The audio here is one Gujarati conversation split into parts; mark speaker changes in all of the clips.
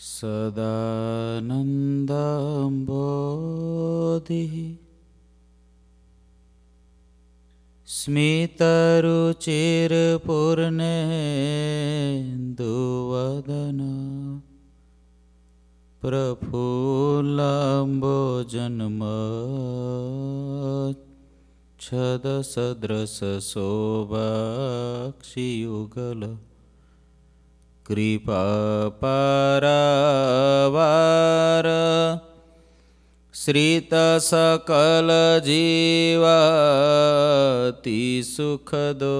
Speaker 1: सदानन्दम्बोधिः स्मितरुचिरपूर्णेन्दुवदन प्रफुल्लम्बो जन्मच्छदसदृशशोभाक्षियुगल कृपापरावर सुखदो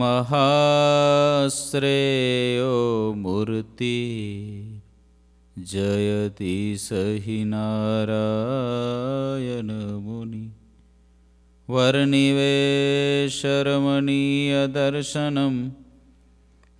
Speaker 1: महाश्रेयो मूर्ति जयति सहि नारयनमुनि वर्णिवेशरमणीयदर्शनम्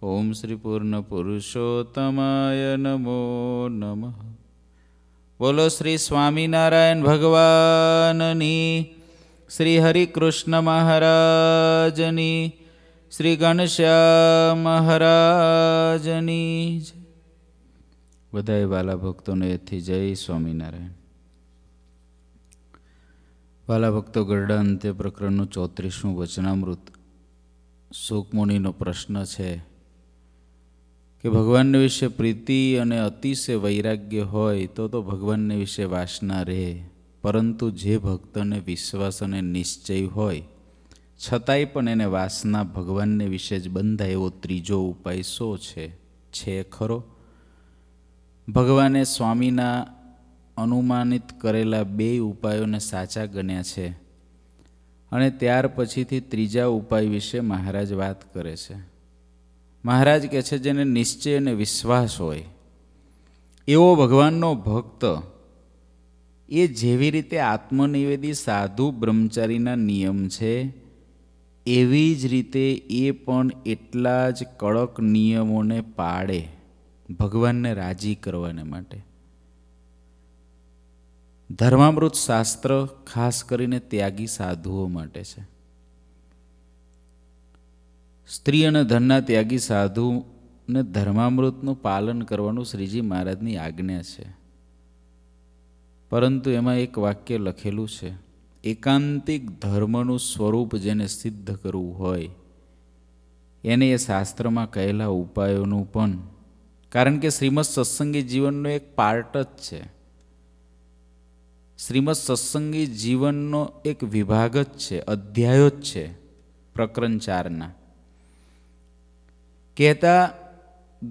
Speaker 1: ઓમ શ્રી પૂર્ણ પુરુષોત્તમાય નમો નમઃ બોલો શ્રી સ્વામિનારાયણ ભગવાનની શ્રી હરિકૃષ્ણ મહારાજની શ્રી ઘનશ્યામ મહારાજની બધાએ વાલા ભક્તોને એથી જય સ્વામિનારાયણ વાલા ભક્તો ગરડા અંત્ય પ્રકરણનું ચોત્રીસમું વચનામૃત સુખમુનિનો પ્રશ્ન છે કે ભગવાનને વિશે પ્રીતિ અને અતિશય વૈરાગ્ય હોય તો તો ભગવાનને વિશે વાસના રહે પરંતુ જે ભક્તને વિશ્વાસ અને નિશ્ચય હોય છતાંય પણ એને વાસના ભગવાનને વિશે જ બંધાય એવો ત્રીજો ઉપાય શો છે છે ખરો ભગવાને સ્વામીના અનુમાનિત કરેલા બે ઉપાયોને સાચા ગણ્યા છે અને ત્યાર પછીથી ત્રીજા ઉપાય વિશે મહારાજ વાત કરે છે મહારાજ કહે છે જેને નિશ્ચય અને વિશ્વાસ હોય એવો ભગવાનનો ભક્ત એ જેવી રીતે આત્મનિવેદી સાધુ બ્રહ્મચારીના નિયમ છે એવી જ રીતે એ પણ એટલા જ કડક નિયમોને પાળે ભગવાનને રાજી કરવાને માટે ધર્મામૃત શાસ્ત્ર ખાસ કરીને ત્યાગી સાધુઓ માટે છે સ્ત્રી અને ધનના ત્યાગી સાધુને ધર્મામૃતનું પાલન કરવાનું શ્રીજી મહારાજની આજ્ઞા છે પરંતુ એમાં એક વાક્ય લખેલું છે એકાંતિક ધર્મનું સ્વરૂપ જેને સિદ્ધ કરવું હોય એને એ શાસ્ત્રમાં કહેલા ઉપાયોનું પણ કારણ કે શ્રીમદ સત્સંગી જીવનનો એક પાર્ટ જ છે શ્રીમદ સત્સંગી જીવનનો એક વિભાગ જ છે અધ્યાયો જ છે પ્રકરણ ચારના કહેતા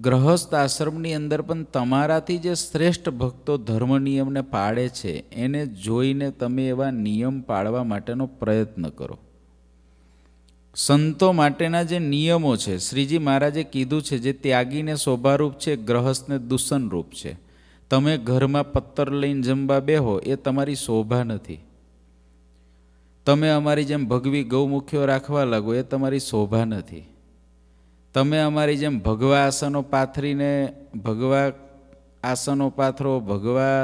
Speaker 1: ગ્રહસ્થ આશ્રમની અંદર પણ તમારાથી જે શ્રેષ્ઠ ભક્તો ધર્મ નિયમને પાળે છે એને જોઈને તમે એવા નિયમ પાળવા માટેનો પ્રયત્ન કરો સંતો માટેના જે નિયમો છે શ્રીજી મહારાજે કીધું છે જે ત્યાગીને શોભારૂપ છે ગ્રહસ્થને દૂષણરૂપ છે તમે ઘરમાં પથ્થર લઈને જમવા બેહો એ તમારી શોભા નથી તમે અમારી જેમ ભગવી ગૌમુખ્યો રાખવા લાગો એ તમારી શોભા નથી તમે અમારી જેમ ભગવા આસનો પાથરીને ભગવા આસનો પાથરો ભગવા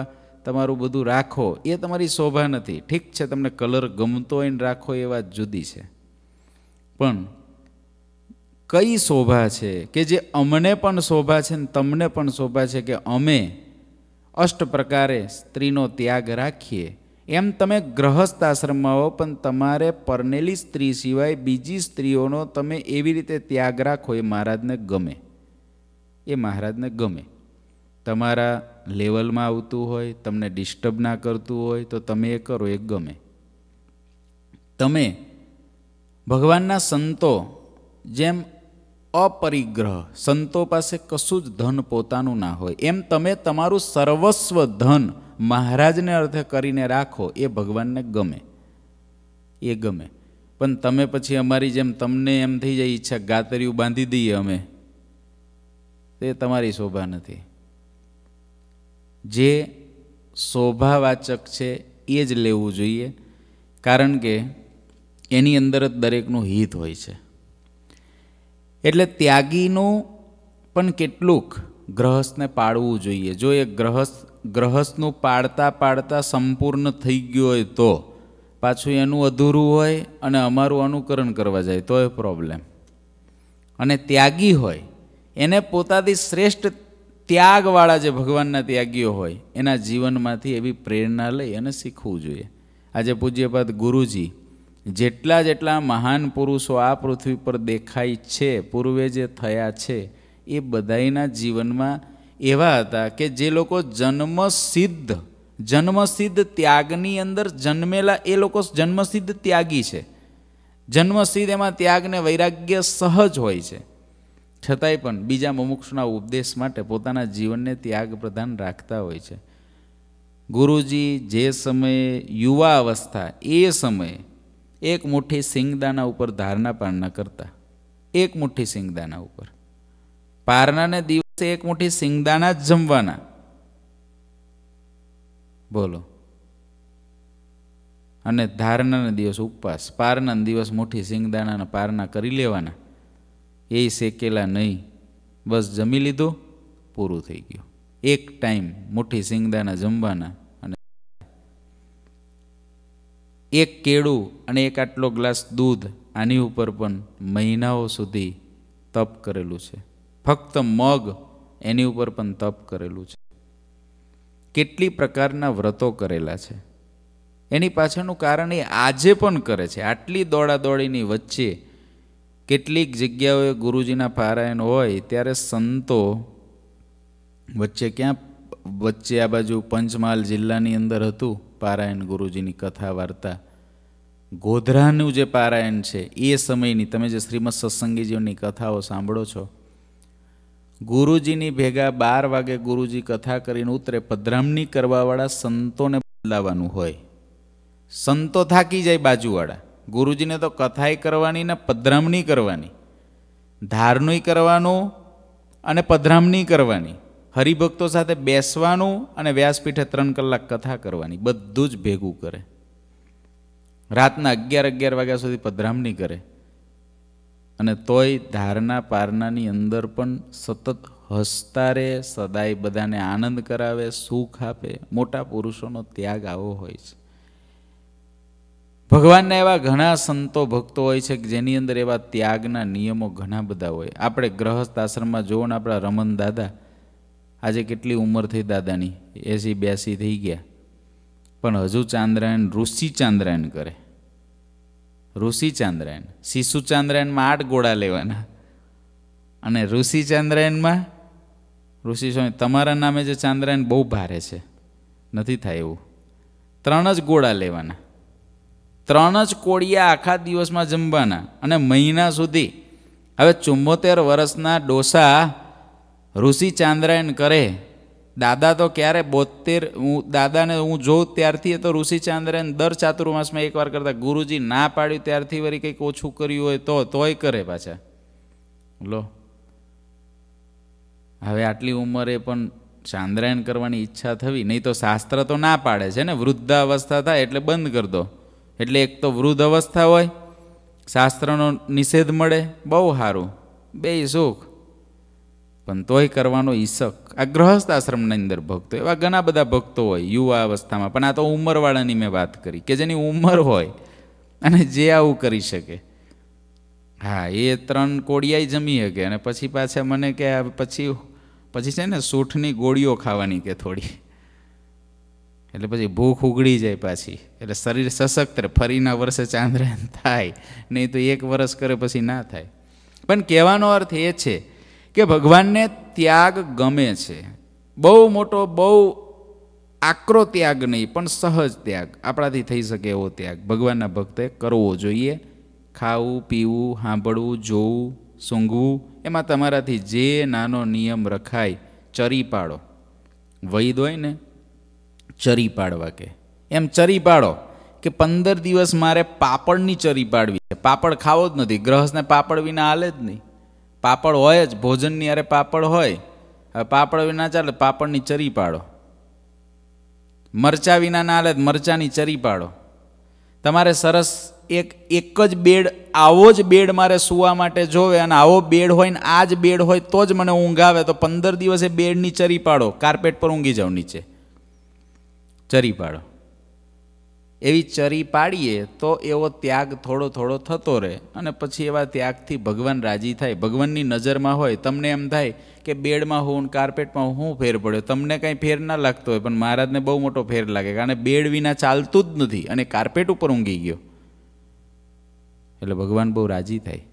Speaker 1: તમારું બધું રાખો એ તમારી શોભા નથી ઠીક છે તમને કલર ગમતો હોય ને રાખો એ વાત જુદી છે પણ કઈ શોભા છે કે જે અમને પણ શોભા છે ને તમને પણ શોભા છે કે અમે અષ્ટ પ્રકારે સ્ત્રીનો ત્યાગ રાખીએ એમ તમે ગ્રહસ્થ આશ્રમમાં આવો પણ તમારે પરનેલી સ્ત્રી સિવાય બીજી સ્ત્રીઓનો તમે એવી રીતે ત્યાગ રાખો એ મહારાજને ગમે એ મહારાજને ગમે તમારા લેવલમાં આવતું હોય તમને ડિસ્ટર્બ ના કરતું હોય તો તમે એ કરો એ ગમે તમે ભગવાનના સંતો જેમ અપરિગ્રહ સંતો પાસે કશું જ ધન પોતાનું ના હોય એમ તમે તમારું સર્વસ્વ ધન મહારાજને અર્થે કરીને રાખો એ ભગવાનને ગમે એ ગમે પણ તમે પછી અમારી જેમ તમને એમ થઈ જાય ઈચ્છા ગાતરિયું બાંધી દઈએ અમે તે તમારી શોભા નથી જે શોભાવાચક છે એ જ લેવું જોઈએ કારણ કે એની અંદર જ દરેકનું હિત હોય છે એટલે ત્યાગીનું પણ કેટલુંક ગ્રહસ્થને પાળવું જોઈએ જો એ ગ્રહસ્થ ગ્રહસ્થનું પાળતા પાળતા સંપૂર્ણ થઈ ગયું હોય તો પાછું એનું અધૂરું હોય અને અમારું અનુકરણ કરવા જાય તો એ પ્રોબ્લેમ અને ત્યાગી હોય એને પોતાથી શ્રેષ્ઠ ત્યાગવાળા જે ભગવાનના ત્યાગીઓ હોય એના જીવનમાંથી એવી પ્રેરણા લઈ અને શીખવું જોઈએ આજે પૂજ્યપાદ ગુરુજી જેટલા જેટલા મહાન પુરુષો આ પૃથ્વી પર દેખાય છે પૂર્વે જે થયા છે એ બધાના જીવનમાં એવા હતા કે જે લોકો જન્મસિદ્ધ જન્મસિદ્ધ ત્યાગની અંદર જન્મેલા એ લોકો જન્મસિદ્ધ ત્યાગી છે જન્મસિદ્ધ એમાં ત્યાગને વૈરાગ્ય સહજ હોય છે છતાંય પણ બીજા મુમુક્ષના ઉપદેશ માટે પોતાના જીવનને ત્યાગ પ્રધાન રાખતા હોય છે ગુરુજી જે સમયે યુવા અવસ્થા એ સમયે એક મુઠ્ઠી સિંગદાના ઉપર ધારના પારના કરતા એક મુઠ્ઠી સિંગદાના ઉપર પારનાને દિવસે એક મુઠ્ઠી સિંગદાના જ જમવાના બોલો અને ધારણાને દિવસ ઉપવાસ પારના દિવસ મુઠ્ઠી સિંગદાણાના પારના કરી લેવાના એ શેકેલા નહીં બસ જમી લીધો પૂરું થઈ ગયું એક ટાઈમ મુઠ્ઠી સિંગદાના જમવાના એક કેળું અને એક આટલો ગ્લાસ દૂધ આની ઉપર પણ મહિનાઓ સુધી તપ કરેલું છે ફક્ત મગ એની ઉપર પણ તપ કરેલું છે કેટલી પ્રકારના વ્રતો કરેલા છે એની પાછળનું કારણ એ આજે પણ કરે છે આટલી દોડાદોડીની વચ્ચે કેટલીક જગ્યાઓએ ગુરુજીના પારાયણ હોય ત્યારે સંતો વચ્ચે ક્યાં વચ્ચે આ બાજુ પંચમહાલ જિલ્લાની અંદર હતું પારાયણ ગુરુજીની કથા વાર્તા ગોધરાનું જે પારાયણ છે એ સમયની તમે જે શ્રીમદ સત્સંગીજીઓની કથાઓ સાંભળો છો ગુરુજીની ભેગા બાર વાગે ગુરુજી કથા કરીને ઉતરે પધરામણી કરવાવાળા સંતોને બદલાવાનું હોય સંતો થાકી જાય બાજુવાળા ગુરુજીને તો કથાય કરવાની ને પધરામણી કરવાની ધારણું કરવાનું અને પધરામણી કરવાની હરિભક્તો સાથે બેસવાનું અને વ્યાસપીઠે ત્રણ કલાક કથા કરવાની બધું જ ભેગું કરે રાતના અગિયાર અગિયાર વાગ્યા સુધી પધરામણી કરે અને તોય ધારના પારનાની અંદર પણ સતત હસતા રહે સદાય બધાને આનંદ કરાવે સુખ આપે મોટા પુરુષોનો ત્યાગ આવો હોય છે ભગવાનના એવા ઘણા સંતો ભક્તો હોય છે કે જેની અંદર એવા ત્યાગના નિયમો ઘણા બધા હોય આપણે ગ્રહસ્થ આશ્રમમાં જોવો ને આપણા રમન દાદા આજે કેટલી ઉંમર થઈ દાદાની એસી બ્યાસી થઈ ગયા પણ હજુ ચાંદ્રાયણ ઋષિ ચાંદ્રાયણ કરે ઋષિ ચાંદ્રાયણ શિશુ ચાંદ્રાયણમાં આઠ ગોળા લેવાના અને ઋષિ ચાંદ્રાયણમાં ઋષિ સ્વામી તમારા નામે જે ચાંદ્રાયણ બહુ ભારે છે નથી થાય એવું ત્રણ જ ગોળા લેવાના ત્રણ જ કોળિયા આખા દિવસમાં જમવાના અને મહિના સુધી હવે ચુમ્મોતેર વર્ષના ડોસા ઋષિ ચાંદ્રાયન કરે દાદા તો ક્યારે બોતેર હું દાદાને હું જોઉં ત્યારથી તો ઋષિ ચાંદ્રાયણ દર ચાતુર્માસમાં એકવાર કરતા ગુરુજી ના પાડ્યું ત્યારથી વળી કંઈક ઓછું કર્યું હોય તો તોય કરે પાછા લો હવે આટલી ઉંમરે પણ ચાંદ્રાયન કરવાની ઈચ્છા થવી નહીં તો શાસ્ત્ર તો ના પાડે છે ને વૃદ્ધાવસ્થા થાય એટલે બંધ કરી દો એટલે એક તો વૃદ્ધ અવસ્થા હોય શાસ્ત્રનો નિષેધ મળે બહુ સારું બે સુખ પણ તોય કરવાનો ઈશક આ ગ્રહસ્થ આશ્રમની અંદર ભક્તો એવા ઘણા બધા ભક્તો હોય યુવા અવસ્થામાં પણ આ તો ઉંમરવાળાની મેં વાત કરી કે જેની ઉંમર હોય અને જે આવું કરી શકે હા એ ત્રણ કોડિયાઈ જમી શકે અને પછી પાછા મને કે પછી પછી છે ને સૂઠની ગોળીઓ ખાવાની કે થોડી એટલે પછી ભૂખ ઉગડી જાય પાછી એટલે શરીર સશક્ત ફરીના વર્ષે ચાંદ્રયન થાય નહીં તો એક વર્ષ કરે પછી ના થાય પણ કહેવાનો અર્થ એ છે કે ભગવાનને ત્યાગ ગમે છે બહુ મોટો બહુ આકરો ત્યાગ નહીં પણ સહજ ત્યાગ આપણાથી થઈ શકે એવો ત્યાગ ભગવાનના ભક્તે કરવો જોઈએ ખાવું પીવું સાંભળવું જોવું સૂંઘવું એમાં તમારાથી જે નાનો નિયમ રખાય ચરી પાડો વૈદ હોય ને ચરી પાડવા કે એમ ચરી પાડો કે પંદર દિવસ મારે પાપડની ચરી પાડવી છે પાપડ ખાવો જ નથી ગ્રહસ્થને પાપડ વિના હાલે જ નહીં પાપડ હોય જ ભોજનની અરે પાપડ હોય હવે પાપડ વિના ચાલે પાપડની ચરી પાડો મરચા વિના ના હાલે મરચાની ચરી પાડો તમારે સરસ એક એક જ બેડ આવો જ બેડ મારે સૂવા માટે જોવે અને આવો બેડ હોય ને આ જ બેડ હોય તો જ મને ઊંઘ આવે તો પંદર દિવસે બેડની ચરી પાડો કાર્પેટ પર ઊંઘી જાઓ નીચે ચરી પાડો એવી ચરી પાડીએ તો એવો ત્યાગ થોડો થોડો થતો રહે અને પછી એવા ત્યાગથી ભગવાન રાજી થાય ભગવાનની નજરમાં હોય તમને એમ થાય કે બેડમાં હોઉં કાર્પેટમાં હું ફેર પડ્યો તમને કાંઈ ફેર ના લાગતો હોય પણ મહારાજને બહુ મોટો ફેર લાગે કારણ બેડ વિના ચાલતું જ નથી અને કાર્પેટ ઉપર ઊંઘી ગયો એટલે ભગવાન બહુ રાજી થાય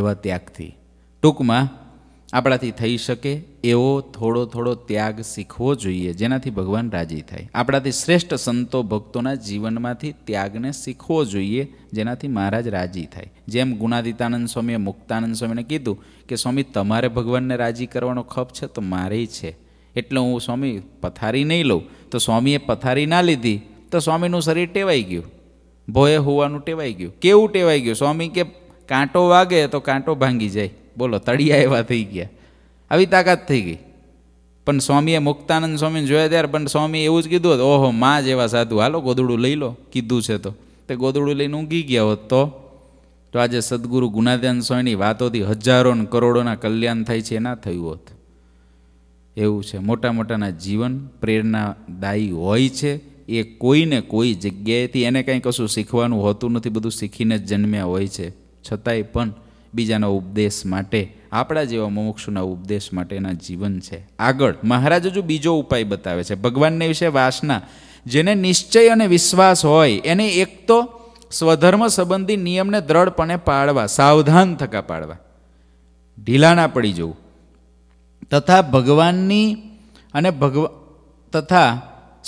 Speaker 1: એવા ત્યાગથી ટૂંકમાં આપણાથી થઈ શકે એવો થોડો થોડો ત્યાગ શીખવો જોઈએ જેનાથી ભગવાન રાજી થાય આપણાથી શ્રેષ્ઠ સંતો ભક્તોના જીવનમાંથી ત્યાગને શીખવો જોઈએ જેનાથી મહારાજ રાજી થાય જેમ ગુણાદિતાનંદ સ્વામીએ મુક્તાનંદ સ્વામીને કીધું કે સ્વામી તમારે ભગવાનને રાજી કરવાનો ખપ છે તો મારે છે એટલે હું સ્વામી પથારી નહીં લઉં તો સ્વામીએ પથારી ના લીધી તો સ્વામીનું શરીર ટેવાઈ ગયું ભોયે હોવાનું ટેવાઈ ગયું કેવું ટેવાઈ ગયું સ્વામી કે કાંટો વાગે તો કાંટો ભાંગી જાય બોલો તળિયા એવા થઈ ગયા આવી તાકાત થઈ ગઈ પણ સ્વામીએ મુક્તાનંદ સ્વામીને જોયા ત્યારે પણ સ્વામી એવું જ કીધું હતું ઓહો માં જેવા સાધુ હાલો ગોદડું લઈ લો કીધું છે તો તે ગોદડું લઈને ઊંઘી ગયા હોત તો તો આજે સદગુરુ ગુનાધ્યાન સ્વામીની વાતોથી હજારો ને કરોડોના કલ્યાણ થાય છે ના થયું હોત એવું છે મોટા મોટાના જીવન પ્રેરણાદાયી હોય છે એ કોઈને કોઈ જગ્યાએથી એને કાંઈ કશું શીખવાનું હોતું નથી બધું શીખીને જ જન્મ્યા હોય છે છતાંય પણ બીજાના ઉપદેશ માટે આપણા જેવા મોક્ષના ઉપદેશ માટેના જીવન છે આગળ મહારાજ હજુ બીજો ઉપાય બતાવે છે ભગવાનને વિશે વાસના જેને નિશ્ચય અને વિશ્વાસ હોય એને એક તો સ્વધર્મ સંબંધી નિયમને દ્રઢપણે પાળવા સાવધાન થકા પાળવા ઢીલા પડી જવું તથા ભગવાનની અને ભગવ તથા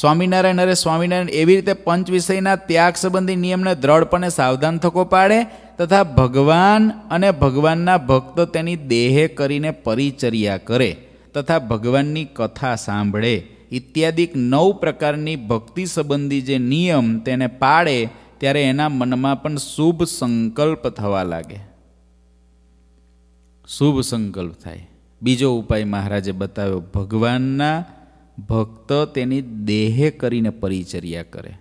Speaker 1: સ્વામિનારાયણ અરે સ્વામિનારાયણ એવી રીતે પંચ વિષયના ત્યાગ સંબંધી નિયમને દ્રઢપણે સાવધાન થકો પાડે તથા ભગવાન અને ભગવાનના ભક્ત તેની દેહે કરીને પરિચર્યા કરે તથા ભગવાનની કથા સાંભળે ઇત્યાદિક નવ પ્રકારની ભક્તિ સંબંધી જે નિયમ તેને પાળે ત્યારે એના મનમાં પણ શુભ સંકલ્પ થવા લાગે શુભ સંકલ્પ થાય બીજો ઉપાય મહારાજે બતાવ્યો ભગવાનના ભક્ત તેની દેહે કરીને પરિચર્યા કરે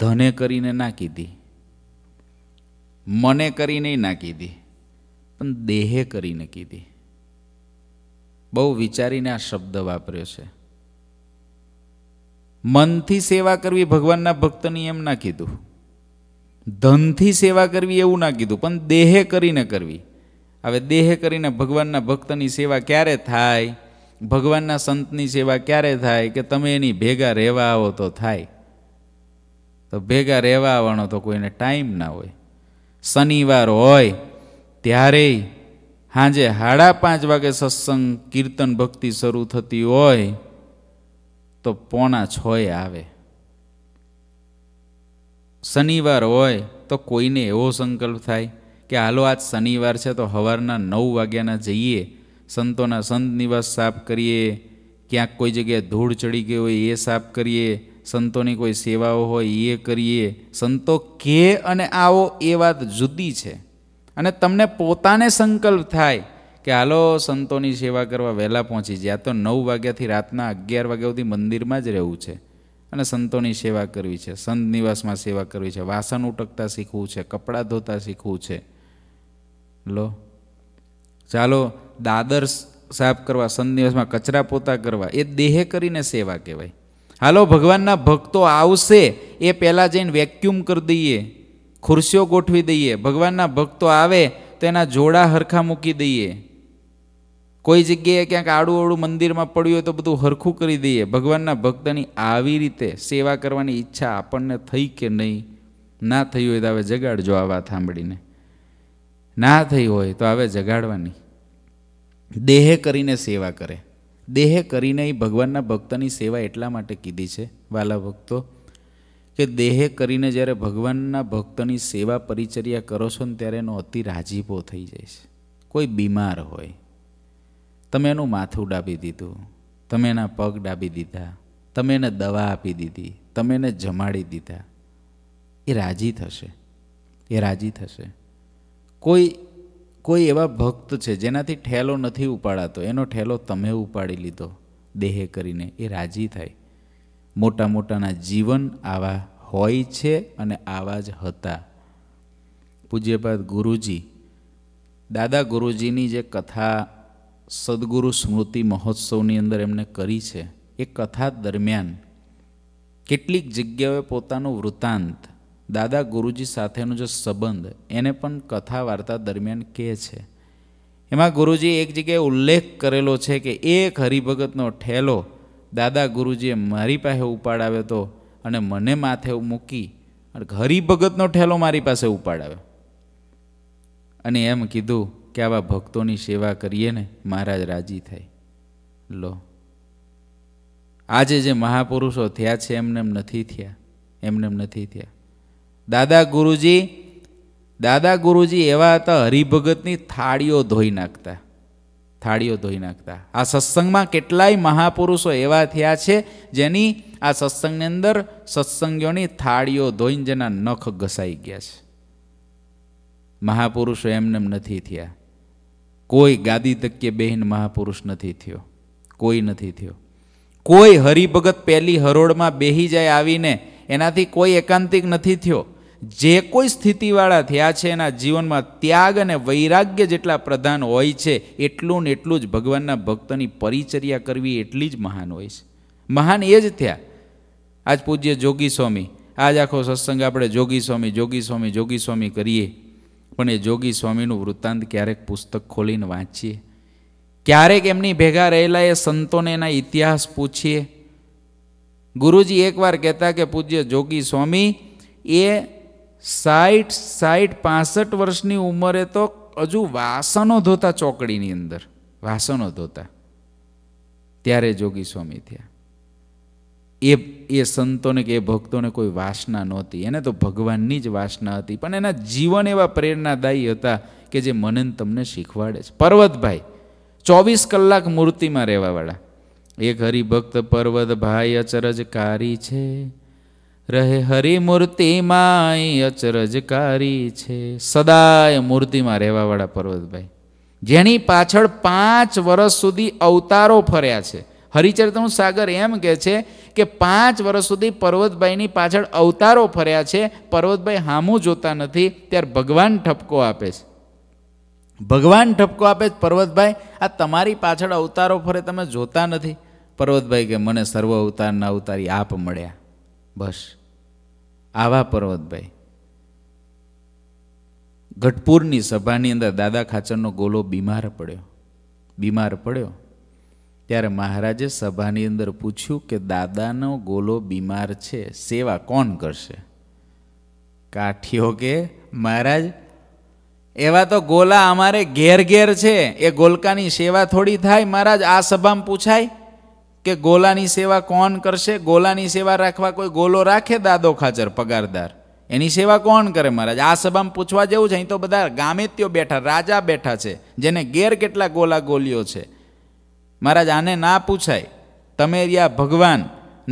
Speaker 1: ધને કરીને ના કીધી મને કરીને ના કીધી પણ દેહે કરીને કીધી બહુ વિચારીને આ શબ્દ વાપર્યો છે મનથી સેવા કરવી ભગવાનના ભક્તની એમ ના કીધું ધનથી સેવા કરવી એવું ના કીધું પણ દેહે કરીને કરવી હવે દેહે કરીને ભગવાનના ભક્તની સેવા ક્યારે થાય ભગવાનના સંતની સેવા ક્યારે થાય કે તમે એની ભેગા રહેવા આવો તો થાય તો ભેગા રહેવા આવવાનો તો કોઈને ટાઈમ ના હોય શનિવાર હોય ત્યારે સાંજે સાડા પાંચ વાગે સત્સંગ કીર્તન ભક્તિ શરૂ થતી હોય તો પોણા છ આવે શનિવાર હોય તો કોઈને એવો સંકલ્પ થાય કે હાલો આજ શનિવાર છે તો સવારના નવ વાગ્યાના જઈએ સંતોના સંત નિવાસ સાફ કરીએ ક્યાંક કોઈ જગ્યાએ ધૂળ ચડી ગઈ હોય એ સાફ કરીએ સંતોની કોઈ સેવાઓ હોય એ કરીએ સંતો કે અને આવો એ વાત જુદી છે અને તમને પોતાને સંકલ્પ થાય કે હાલો સંતોની સેવા કરવા વહેલા પહોંચી જ્યાં તો નવ વાગ્યાથી રાતના અગિયાર વાગ્યા સુધી મંદિરમાં જ રહેવું છે અને સંતોની સેવા કરવી છે સંત નિવાસમાં સેવા કરવી છે વાસણ ઉટકતા શીખવું છે કપડાં ધોતા શીખવું છે લો ચાલો દાદર સાફ કરવા સંત નિવાસમાં કચરા પોતા કરવા એ દેહે કરીને સેવા કહેવાય હાલો ભગવાનના ભક્તો આવશે એ પહેલાં જઈને વેક્યુમ કરી દઈએ ખુરશીઓ ગોઠવી દઈએ ભગવાનના ભક્તો આવે તો એના જોડા હરખા મૂકી દઈએ કોઈ જગ્યાએ ક્યાંક આડું આડું મંદિરમાં પડ્યું હોય તો બધું હરખું કરી દઈએ ભગવાનના ભક્તની આવી રીતે સેવા કરવાની ઈચ્છા આપણને થઈ કે નહીં ના થઈ હોય તો હવે જગાડજો આ વાત સાંભળીને ના થઈ હોય તો હવે જગાડવાની દેહે કરીને સેવા કરે દેહે કરીને એ ભગવાનના ભક્તની સેવા એટલા માટે કીધી છે વાલા ભક્તો કે દેહે કરીને જ્યારે ભગવાનના ભક્તની સેવા પરિચર્યા કરો છો ને ત્યારે એનો અતિ રાજીપો થઈ જાય છે કોઈ બીમાર હોય તમે એનું માથું ડાબી દીધું તમે એના પગ ડાબી દીધા તમે એને દવા આપી દીધી તમે એને જમાડી દીધા એ રાજી થશે એ રાજી થશે કોઈ કોઈ એવા ભક્ત છે જેનાથી ઠેલો નથી ઉપાડાતો એનો ઠેલો તમે ઉપાડી લીધો દેહે કરીને એ રાજી થાય મોટા મોટાના જીવન આવા હોય છે અને આવા જ હતા પૂજ્યપાદ ગુરુજી દાદા ગુરુજીની જે કથા સદગુરુ સ્મૃતિ મહોત્સવની અંદર એમને કરી છે એ કથા દરમિયાન કેટલીક જગ્યાએ પોતાનો વૃત્તાંત દાદા ગુરુજી સાથેનો જે સંબંધ એને પણ કથા વાર્તા દરમિયાન કહે છે એમાં ગુરુજી એક જગ્યાએ ઉલ્લેખ કરેલો છે કે એક હરિભગતનો ઠેલો દાદા ગુરુજીએ મારી પાસે ઉપાડાવ્યો હતો અને મને માથે મૂકી હરિભગતનો ઠેલો મારી પાસે ઉપાડાવ્યો અને એમ કીધું કે આવા ભક્તોની સેવા કરીએ ને મહારાજ રાજી થાય લો આજે જે મહાપુરુષો થયા છે એમને એમ નથી થયા એમને એમ નથી થયા દાદા ગુરુજી દાદા ગુરુજી એવા હતા હરિભગતની થાળીઓ ધોઈ નાખતા થાળીઓ ધોઈ નાખતા આ સત્સંગમાં કેટલાય મહાપુરુષો એવા થયા છે જેની આ સત્સંગની અંદર સત્સંગીઓની થાળીઓ ધોઈને જેના નખ ઘસાઈ ગયા છે મહાપુરુષો એમને નથી થયા કોઈ ગાદી તક્ય બહેન મહાપુરુષ નથી થયો કોઈ નથી થયો કોઈ હરિભગત પહેલી હરોળમાં બેહી જાય આવીને એનાથી કોઈ એકાંતિક નથી થયો જે કોઈ સ્થિતિવાળા થયા છે એના જીવનમાં ત્યાગ અને વૈરાગ્ય જેટલા પ્રધાન હોય છે એટલું ને એટલું જ ભગવાનના ભક્તની પરિચર્યા કરવી એટલી જ મહાન હોય છે મહાન એ જ થયા આજ પૂજ્ય જોગી સ્વામી આજ આખો સત્સંગ આપણે જોગી સ્વામી જોગી સ્વામી જોગી સ્વામી કરીએ પણ એ જોગી સ્વામીનું વૃત્તાંત ક્યારેક પુસ્તક ખોલીને વાંચીએ ક્યારેક એમની ભેગા રહેલા એ સંતોને એના ઇતિહાસ પૂછીએ ગુરુજી એકવાર કહેતા કે પૂજ્ય જોગી સ્વામી એ સાઠ સાઠ પાસઠ વર્ષની ઉંમરે તો હજુ વાસનો ધોતા ચોકડીની અંદર વાસનો ધોતા ત્યારે જોગી સ્વામી થયા એ એ સંતોને કે એ ભક્તોને કોઈ વાસના નહોતી એને તો ભગવાનની જ વાસના હતી પણ એના જીવન એવા પ્રેરણાદાયી હતા કે જે મનન તમને શીખવાડે છે પર્વતભાઈ ચોવીસ કલાક મૂર્તિમાં રહેવાવાળા એક હરિભક્ત પર્વતભાઈ અચરજકારી છે રહે માય અચરજકારી છે સદાય મૂર્તિમાં રહેવાવાળા પર્વતભાઈ જેની પાછળ પાંચ વર્ષ સુધી અવતારો ફર્યા છે હરિચરિતનું સાગર એમ કહે છે કે પાંચ વર્ષ સુધી પર્વતભાઈની પાછળ અવતારો ફર્યા છે પર્વતભાઈ હામું જોતા નથી ત્યારે ભગવાન ઠપકો આપે છે ભગવાન ઠપકો આપે છે પર્વતભાઈ આ તમારી પાછળ અવતારો ફરે તમે જોતા નથી પર્વતભાઈ કે મને સર્વ અવતારના અવતારી આપ મળ્યા બસ આવા પર્વતભાઈ ગઢપુરની સભાની અંદર દાદા ખાચરનો ગોલો બીમાર પડ્યો બીમાર પડ્યો ત્યારે મહારાજે સભાની અંદર પૂછ્યું કે દાદાનો ગોલો બીમાર છે સેવા કોણ કરશે કાઠીઓ કે મહારાજ એવા તો ગોલા અમારે ઘેર ઘેર છે એ ગોલકાની સેવા થોડી થાય મહારાજ આ સભામાં પૂછાય કે ગોલાની સેવા કોણ કરશે ગોલાની સેવા રાખવા કોઈ ગોલો રાખે દાદો ખાચર પગારદાર એની સેવા કોણ કરે મહારાજ આ સભામાં પૂછવા જેવું છે અહીં તો બધા ગામેત્યો બેઠા રાજા બેઠા છે જેને ગેર કેટલા ગોલા ગોલીઓ છે મહારાજ આને ના પૂછાય તમે રહ્યા ભગવાન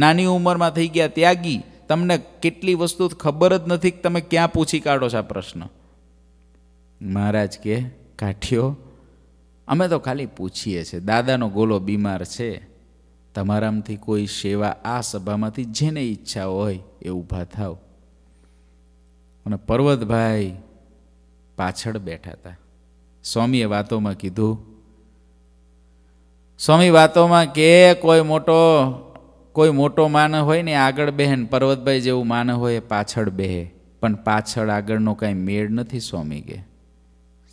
Speaker 1: નાની ઉંમરમાં થઈ ગયા ત્યાગી તમને કેટલી વસ્તુ ખબર જ નથી કે તમે ક્યાં પૂછી કાઢો છો આ પ્રશ્ન મહારાજ કે કાઠિયો અમે તો ખાલી પૂછીએ છીએ દાદાનો ગોલો બીમાર છે તમારામાંથી કોઈ સેવા આ સભામાંથી જેને ઈચ્છા હોય એ ઊભા થાવ અને પર્વતભાઈ પાછળ બેઠા હતા સ્વામીએ વાતોમાં કીધું સ્વામી વાતોમાં કે કોઈ મોટો કોઈ મોટો માન હોય ને આગળ બહેન પર્વતભાઈ જેવું માન હોય પાછળ બેહે પણ પાછળ આગળનો કાંઈ મેળ નથી સ્વામી કે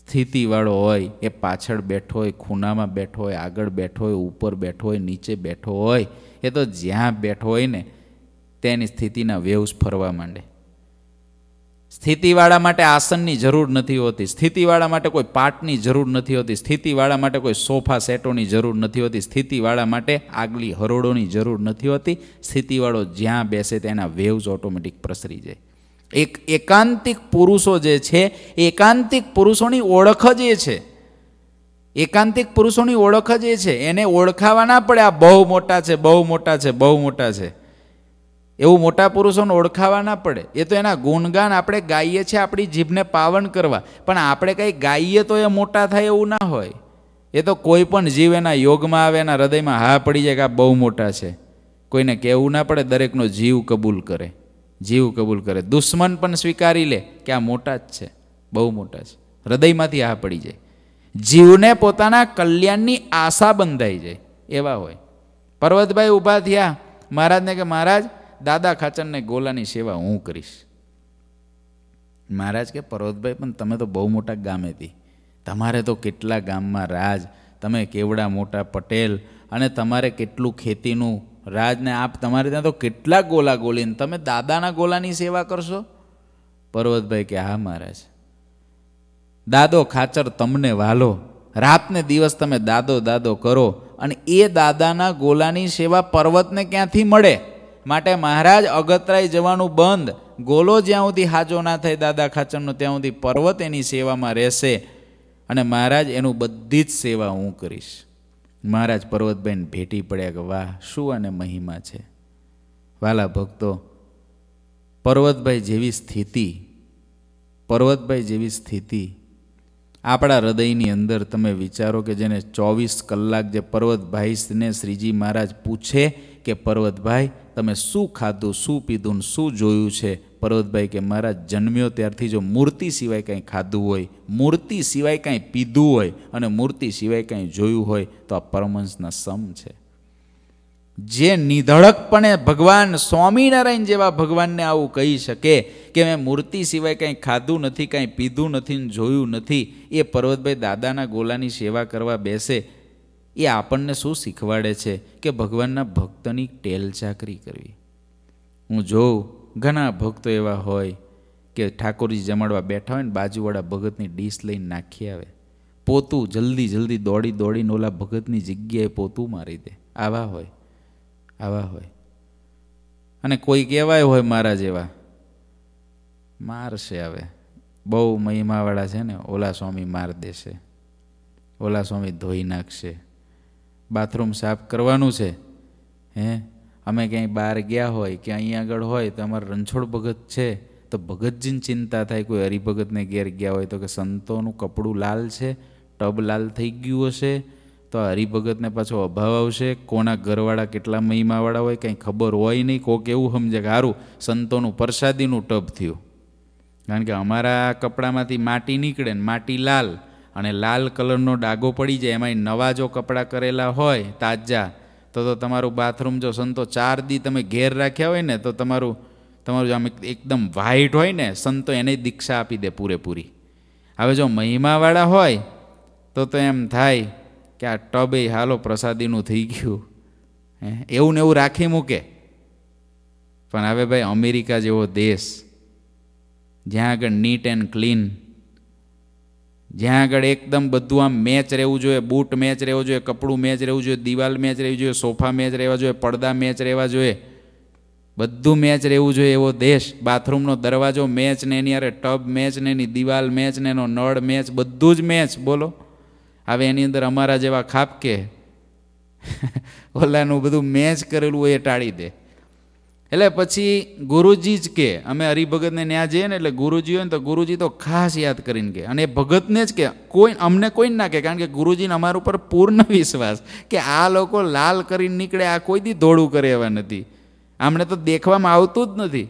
Speaker 1: સ્થિતિવાળો હોય એ પાછળ બેઠો હોય ખૂનામાં બેઠો હોય આગળ બેઠો હોય ઉપર બેઠો હોય નીચે બેઠો હોય એ તો જ્યાં બેઠો હોય ને તેની સ્થિતિના વેવ્સ ફરવા માંડે સ્થિતિવાળા માટે આસનની જરૂર નથી હોતી સ્થિતિવાળા માટે કોઈ પાટની જરૂર નથી હોતી સ્થિતિવાળા માટે કોઈ સોફા સેટોની જરૂર નથી હોતી સ્થિતિવાળા માટે આગલી હરોળોની જરૂર નથી હોતી સ્થિતિવાળો જ્યાં બેસે તેના વેવ્સ ઓટોમેટિક પ્રસરી જાય એક એકાંતિક પુરુષો જે છે એકાંતિક પુરુષોની ઓળખ જ એ છે એકાંતિક પુરુષોની ઓળખ જ એ છે એને ઓળખાવા ના પડે આ બહુ મોટા છે બહુ મોટા છે બહુ મોટા છે એવું મોટા પુરુષોને ઓળખાવાના પડે એ તો એના ગુણગાન આપણે ગાઈએ છીએ આપણી જીભને પાવન કરવા પણ આપણે કંઈ ગાઈએ તો એ મોટા થાય એવું ના હોય એ તો કોઈ પણ જીવ એના યોગમાં આવે એના હૃદયમાં હા પડી જાય કે આ બહુ મોટા છે કોઈને કહેવું ના પડે દરેકનો જીવ કબૂલ કરે જીવ કબૂલ કરે દુશ્મન પણ સ્વીકારી લે કે આ મોટા જ છે બહુ મોટા છે હૃદયમાંથી આ પડી જાય જીવને પોતાના કલ્યાણની આશા બંધાઈ જાય એવા હોય પર્વતભાઈ ઊભા થયા મહારાજને કે મહારાજ દાદા ખાચરને ગોલાની સેવા હું કરીશ મહારાજ કે પર્વતભાઈ પણ તમે તો બહુ મોટા ગામેથી તમારે તો કેટલા ગામમાં રાજ તમે કેવડા મોટા પટેલ અને તમારે કેટલું ખેતીનું રાજને આપ તમારે ત્યાં તો કેટલા ગોલા ગોલીને તમે દાદાના ગોલાની સેવા કરશો પર્વતભાઈ કે હા મહારાજ દાદો ખાચર તમને વાલો રાતને દિવસ તમે દાદો દાદો કરો અને એ દાદાના ગોલાની સેવા પર્વતને ક્યાંથી મળે માટે મહારાજ અગતરાય જવાનું બંધ ગોલો જ્યાં સુધી હાજો ના થાય દાદા ખાચરનો ત્યાં સુધી પર્વત એની સેવામાં રહેશે અને મહારાજ એનું બધી જ સેવા હું કરીશ મહારાજ પર્વતબેન ભેટી પડ્યા કે વાહ શું અને મહિમા છે વાલા ભક્તો પર્વતભાઈ જેવી સ્થિતિ પર્વતભાઈ જેવી સ્થિતિ આપણા હૃદયની અંદર તમે વિચારો કે જેને ચોવીસ કલાક જે પર્વતભાઈને શ્રીજી મહારાજ પૂછે કે પર્વતભાઈ તમે શું ખાધું શું પીધું ને શું જોયું છે પર્વતભાઈ કે મારા જન્મ્યો ત્યારથી જો મૂર્તિ સિવાય કાંઈ ખાધું હોય મૂર્તિ સિવાય કાંઈ પીધું હોય અને મૂર્તિ સિવાય કાંઈ જોયું હોય તો આ પરમહંસના સમ છે જે નિધડકપણે ભગવાન સ્વામિનારાયણ જેવા ભગવાનને આવું કહી શકે કે મેં મૂર્તિ સિવાય કાંઈ ખાધું નથી કાંઈ પીધું નથી ને જોયું નથી એ પર્વતભાઈ દાદાના ગોલાની સેવા કરવા બેસે એ આપણને શું શીખવાડે છે કે ભગવાનના ભક્તની ટેલ ચાકરી કરવી હું જોઉં ઘણા ભક્તો એવા હોય કે ઠાકોરજી જમાડવા બેઠા હોય ને બાજુવાળા ભગતની ડીશ લઈને નાખી આવે પોતું જલ્દી જલ્દી દોડી દોડીને ઓલા ભગતની જગ્યાએ પોતું મારી દે આવા હોય આવા હોય અને કોઈ કહેવાય હોય મારા જેવા મારશે હવે બહુ મહિમાવાળા છે ને ઓલા સ્વામી માર દેશે ઓલા સ્વામી ધોઈ નાખશે બાથરૂમ સાફ કરવાનું છે હે અમે ક્યાંય બહાર ગયા હોય કે અહીં આગળ હોય તો અમારે રણછોડ ભગત છે તો ભગતજીની ચિંતા થાય કોઈ હરિભગતને ઘેર ગયા હોય તો કે સંતોનું કપડું લાલ છે ટબ લાલ થઈ ગયું હશે તો હરિભગતને પાછો અભાવ આવશે કોના ઘરવાળા કેટલા મહિમાવાળા હોય કંઈ ખબર હોય નહીં કોક એવું સમજે કે સારું સંતોનું પ્રસાદીનું ટબ થયું કારણ કે અમારા કપડામાંથી માટી નીકળે ને માટી લાલ અને લાલ કલરનો ડાઘો પડી જાય એમાંય નવા જો કપડાં કરેલા હોય તાજા તો તો તમારું બાથરૂમ જો સંતો ચાર દી તમે ઘેર રાખ્યા હોય ને તો તમારું તમારું આમ એકદમ વ્હાઇટ હોય ને સંતો એને દીક્ષા આપી દે પૂરેપૂરી હવે જો મહિમાવાળા હોય તો તો એમ થાય કે આ ટબે હાલો પ્રસાદીનું થઈ ગયું એવું ને એવું રાખી મૂકે પણ હવે ભાઈ અમેરિકા જેવો દેશ જ્યાં આગળ નીટ એન્ડ ક્લીન જ્યાં આગળ એકદમ બધું આમ મેચ રહેવું જોઈએ બૂટ મેચ રહેવું જોઈએ કપડું મેચ રહેવું જોઈએ દિવાલ મેચ રહેવી જોઈએ સોફા મેચ રહેવા જોઈએ પડદા મેચ રહેવા જોઈએ બધું મેચ રહેવું જોઈએ એવો દેશ બાથરૂમનો દરવાજો મેચ ને એની અરે ટબ મેચ ને એની દિવાલ મેચ ને એનો નળ મેચ બધું જ મેચ બોલો હવે એની અંદર અમારા જેવા ખાપ કે ઓલાનું બધું મેચ કરેલું હોય એ ટાળી દે એટલે પછી ગુરુજી જ કે અમે હરિભગતને ત્યાં જઈએ ને એટલે ગુરુજી હોય ને તો ગુરુજી તો ખાસ યાદ કરીને કે અને એ ભગતને જ કે કોઈ અમને કોઈ ના કે કારણ કે ગુરુજીને અમારા ઉપર પૂર્ણ વિશ્વાસ કે આ લોકો લાલ કરીને નીકળે આ કોઈ દી ધોળું કરે એવા નથી આમને તો દેખવામાં આવતું જ નથી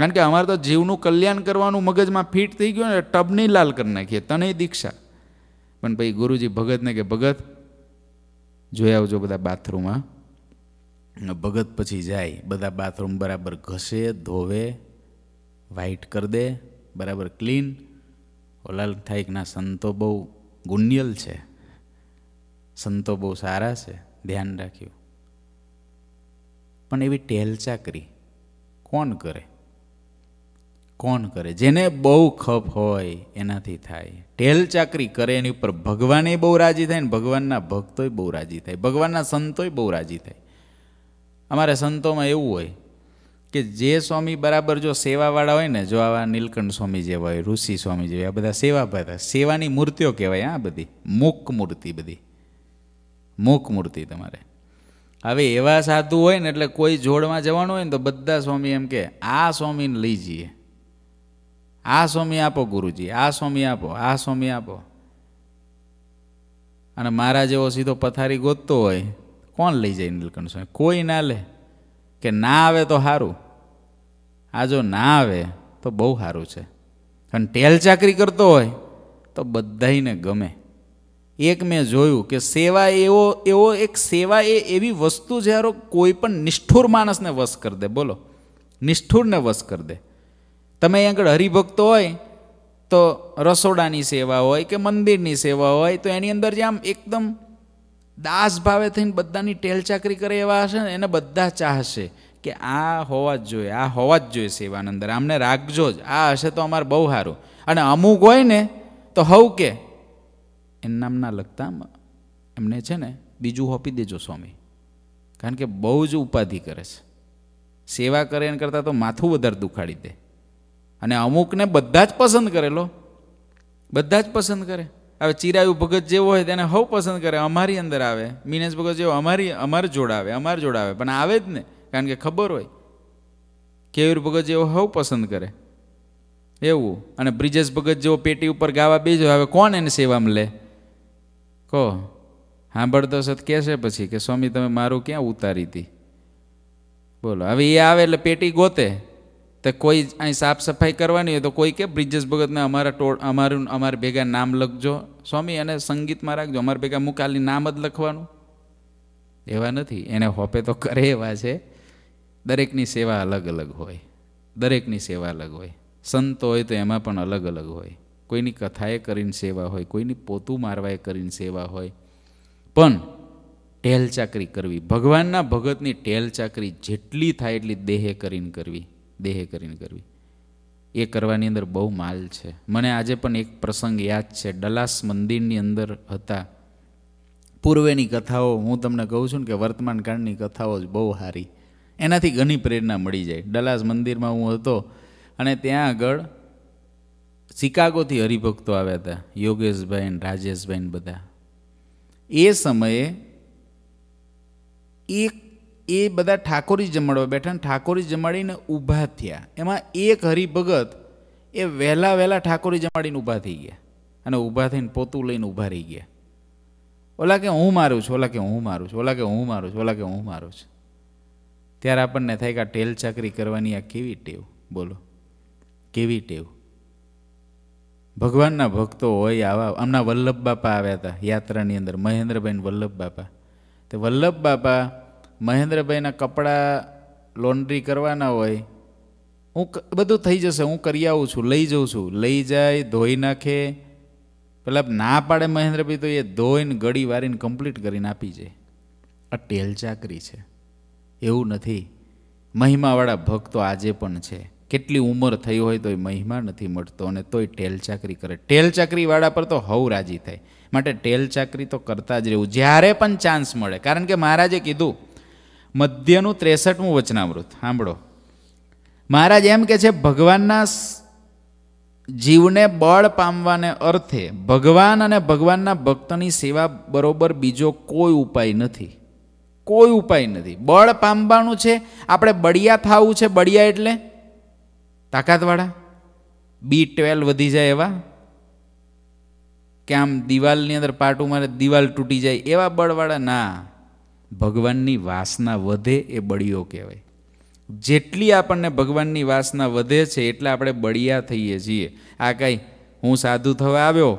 Speaker 1: કારણ કે અમારે તો જીવનું કલ્યાણ કરવાનું મગજમાં ફિટ થઈ ગયું ને ટબની લાલ કરી નાખીએ તને દીક્ષા પણ પછી ગુરુજી ભગતને કે ભગત જોઈ આવજો બધા બાથરૂમમાં ભગત પછી જાય બધા બાથરૂમ બરાબર ઘસે ધોવે વાઇટ કરી દે બરાબર ક્લીન ઓલાલ થાઈકના સંતો બહુ ગુણ્યલ છે સંતો બહુ સારા છે ધ્યાન રાખ્યું પણ એવી ટેલ ચાકરી કોણ કરે કોણ કરે જેને બહુ ખપ હોય એનાથી થાય ટેલ ચાકરી કરે એની ઉપર ભગવાને બહુ રાજી થાય ને ભગવાનના ભક્તોય બહુ રાજી થાય ભગવાનના સંતોય બહુ રાજી થાય અમારે સંતોમાં એવું હોય કે જે સ્વામી બરાબર જો સેવાવાળા હોય ને જો આવા નીલકંઠ સ્વામી જેવા હોય ઋષિ સ્વામી જેવા આ બધા સેવા બધા સેવાની મૂર્તિઓ કહેવાય આ બધી મૂક મૂર્તિ બધી મૂક મૂર્તિ તમારે હવે એવા સાધુ હોય ને એટલે કોઈ જોડમાં જવાનું હોય ને તો બધા સ્વામી એમ કે આ સ્વામીને લઈ જઈએ આ સ્વામી આપો ગુરુજી આ સ્વામી આપો આ સ્વામી આપો અને મારા જેવો સીધો પથારી ગોતતો હોય કોણ લઈ જાય નીલકંઠ સ્વામી કોઈ ના લે કે ના આવે તો સારું આ જો ના આવે તો બહુ સારું છે અને ટેલ ચાકરી કરતો હોય તો બધાને ગમે એક મેં જોયું કે સેવા એવો એવો એક સેવા એ એવી વસ્તુ જ્યારે કોઈ પણ નિષ્ઠુર માણસને વશ કરી દે બોલો નિષ્ઠુરને વશ કરી દે તમે અહીં આગળ હરિભક્તો હોય તો રસોડાની સેવા હોય કે મંદિરની સેવા હોય તો એની અંદર જે આમ એકદમ દાસ ભાવે થઈને બધાની ટેલ ચાકરી કરે એવા હશે ને એને બધા ચાહશે કે આ હોવા જ જોઈએ આ હોવા જ જોઈએ સેવાના અંદર આમને રાખજો જ આ હશે તો અમારે બહુ સારું અને અમુક હોય ને તો હવ કે નામના લગતા એમને છે ને બીજું હોપી દેજો સ્વામી કારણ કે બહુ જ ઉપાધિ કરે છે સેવા કરે એને કરતાં તો માથું વધારે દુખાડી દે અને અમુકને બધા જ પસંદ કરેલો બધા જ પસંદ કરે હવે ચિરાયુ ભગત જેવો હોય તેને હવ પસંદ કરે અમારી અંદર આવે મીનેશ ભગત જેવો અમારી અમાર જોડાવે અમાર જોડાવે પણ આવે જ ને કારણ કે ખબર હોય કેયુર ભગત જેવો હવ પસંદ કરે એવું અને બ્રિજેશ ભગત જેવો પેટી ઉપર ગાવા બેજો હવે કોણ એને સેવામાં લે કહો સાંભળતો સત કહેશે પછી કે સ્વામી તમે મારું ક્યાં ઉતારી હતી બોલો હવે એ આવે એટલે પેટી ગોતે તો કોઈ અહીં સાફ સફાઈ કરવાની હોય તો કોઈ કે બ્રિજેશ ભગતને અમારા ટોળ અમારું અમારા ભેગા નામ લખજો સ્વામી અને સંગીતમાં રાખજો અમારે ભેગા મુકાલી નામ જ લખવાનું એવા નથી એને હોપે તો કરે એવા છે દરેકની સેવા અલગ અલગ હોય દરેકની સેવા અલગ હોય સંતો હોય તો એમાં પણ અલગ અલગ હોય કોઈની કથાએ કરીને સેવા હોય કોઈની પોતું મારવાએ કરીને સેવા હોય પણ ટેલ ચાકરી કરવી ભગવાનના ભગતની ટેલ ચાકરી જેટલી થાય એટલી દેહે કરીને કરવી દેહે કરીને કરવી એ કરવાની અંદર બહુ માલ છે મને આજે પણ એક પ્રસંગ યાદ છે ડલાસ મંદિરની અંદર હતા પૂર્વેની કથાઓ હું તમને કહું છું ને કે વર્તમાન કાળની કથાઓ જ બહુ સારી એનાથી ઘણી પ્રેરણા મળી જાય ડલાસ મંદિરમાં હું હતો અને ત્યાં આગળ શિકાગોથી હરિભક્તો આવ્યા હતા યોગેશભાઈ ને રાજેશભાઈ ને બધા એ સમયે એક એ બધા ઠાકોરી જમાડવા બેઠા અને ઠાકોરી જમાડીને ઊભા થયા એમાં એક હરિભગત એ વહેલા વહેલા ઠાકોરી જમાડીને ઊભા થઈ ગયા અને ઊભા થઈને પોતું લઈને ઊભા રહી ગયા ઓલા કે હું મારું છું ઓલા કે હું મારું છું ઓલા કે હું મારું છું ઓલા કે હું મારું છું ત્યારે આપણને થાય કે આ ટેલ ચાકરી કરવાની આ કેવી ટેવ બોલો કેવી ટેવ ભગવાનના ભક્તો હોય આવા હમણાં વલ્લભ બાપા આવ્યા હતા યાત્રાની અંદર મહેન્દ્રબેન વલ્લભ બાપા તે વલ્લભ બાપા મહેન્દ્રભાઈના કપડાં લોન્ડ્રી કરવાના હોય હું બધું થઈ જશે હું કરી આવું છું લઈ જઉં છું લઈ જાય ધોઈ નાખે પેલા ના પાડે મહેન્દ્રભાઈ તો એ ધોઈને ગળી વારીને કમ્પ્લીટ કરીને આપી જાય આ ટેલ ચાકરી છે એવું નથી મહિમાવાળા ભક્તો આજે પણ છે કેટલી ઉંમર થઈ હોય તોય મહિમા નથી મળતો અને તોય ટેલ ચાકરી કરે ટેલ ચાકરીવાળા પર તો હવ રાજી થાય માટે ટેલ ચાકરી તો કરતા જ રહેવું જ્યારે પણ ચાન્સ મળે કારણ કે મહારાજે કીધું મધ્યનું ત્રેસઠમું વચનામૃત સાંભળો મહારાજ એમ કે છે ભગવાનના જીવને બળ પામવાને અર્થે ભગવાન અને ભગવાનના ભક્તની સેવા બરોબર બીજો કોઈ ઉપાય નથી કોઈ ઉપાય નથી બળ પામવાનું છે આપણે બળિયા થવું છે બળિયા એટલે તાકાતવાળા બી ટ્વેલ્વ વધી જાય એવા કે આમ દિવાલની અંદર પાટું મારે દિવાલ તૂટી જાય એવા બળવાળા ના ભગવાનની વાસના વધે એ બળીઓ કહેવાય જેટલી આપણને ભગવાનની વાસના વધે છે એટલા આપણે બળિયા થઈએ છીએ આ કાંઈ હું સાધુ થવા આવ્યો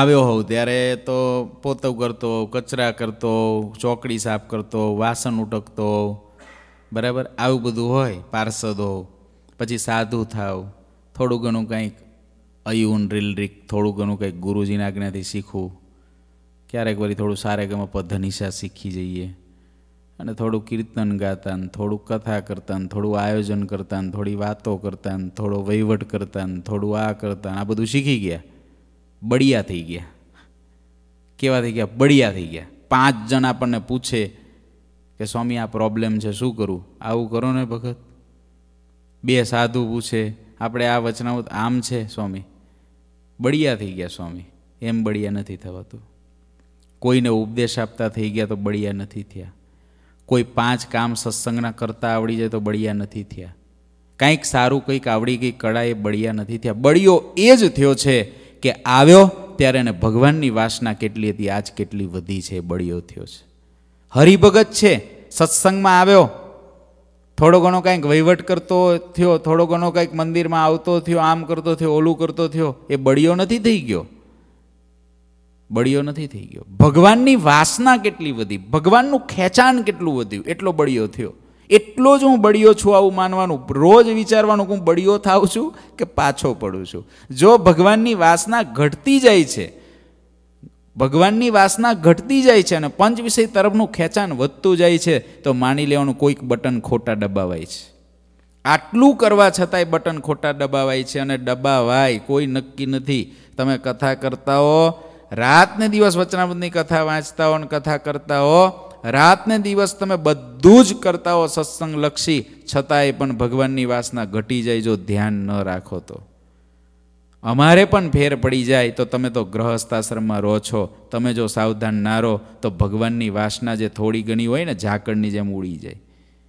Speaker 1: આવ્યો હોઉં ત્યારે તો પોતો કરતો કચરા કરતો ચોકડી સાફ કરતો વાસણ ઉટકતો બરાબર આવું બધું હોય પાર્ષદ પછી સાધુ થાવ થોડું ઘણું કંઈક અયુન રીલરીક થોડું ઘણું કંઈક ગુરુજીના આજ્ઞાથી શીખવું ક્યારેક વળી થોડું સારે ગમે પધનિશા શીખી જઈએ અને થોડું કીર્તન ગાતા ને થોડું કથા કરતા ને થોડું આયોજન કરતા ને થોડી વાતો કરતા ને થોડો વહીવટ કરતા ને થોડું આ કરતા આ બધું શીખી ગયા બળિયા થઈ ગયા કેવા થઈ ગયા બળિયા થઈ ગયા પાંચ જણ આપણને પૂછે કે સ્વામી આ પ્રોબ્લેમ છે શું કરું આવું કરો ને ભગત બે સાધુ પૂછે આપણે આ વચનાવત આમ છે સ્વામી બળિયા થઈ ગયા સ્વામી એમ બળિયા નથી થવાતું કોઈને ઉપદેશ આપતા થઈ ગયા તો બળિયા નથી થયા કોઈ પાંચ કામ સત્સંગના કરતા આવડી જાય તો બળિયા નથી થયા કંઈક સારું કંઈક આવડી ગઈ કળા એ બળિયા નથી થયા બળિયો એ જ થયો છે કે આવ્યો ત્યારે એને ભગવાનની વાસના કેટલી હતી આજ કેટલી વધી છે બળિયો થયો છે હરિભગત છે સત્સંગમાં આવ્યો થોડો ઘણો કાંઈક વહીવટ કરતો થયો થોડો ઘણો કાંઈક મંદિરમાં આવતો થયો આમ કરતો થયો ઓલું કરતો થયો એ બળિયો નથી થઈ ગયો બળિયો નથી થઈ ગયો ભગવાનની વાસના કેટલી વધી ભગવાનનું ખેંચાણ કેટલું વધ્યું એટલો બળિયો થયો એટલો જ હું બળિયો છું આવું માનવાનું રોજ વિચારવાનું કે હું બળિયો થાઉં છું કે પાછો પડું છું જો ભગવાનની વાસના ઘટતી જાય છે ભગવાનની વાસના ઘટતી જાય છે અને પંચ વિષય તરફનું ખેંચાણ વધતું જાય છે તો માની લેવાનું કોઈક બટન ખોટા દબાવાય છે આટલું કરવા છતાંય બટન ખોટા દબાવાય છે અને દબાવાય કોઈ નક્કી નથી તમે કથા કરતા હો રાતને દિવસ વચનામૃતની કથા વાંચતા હો ને કથા કરતા હો રાતને દિવસ તમે બધું જ કરતા હો સત્સંગલક્ષી છતાંય પણ ભગવાનની વાસના ઘટી જાય જો ધ્યાન ન રાખો તો અમારે પણ ફેર પડી જાય તો તમે તો ગ્રહસ્થાશ્રમમાં રહો છો તમે જો સાવધાન ના રહો તો ભગવાનની વાસના જે થોડી ઘણી હોય ને ઝાકળની જેમ ઉડી જાય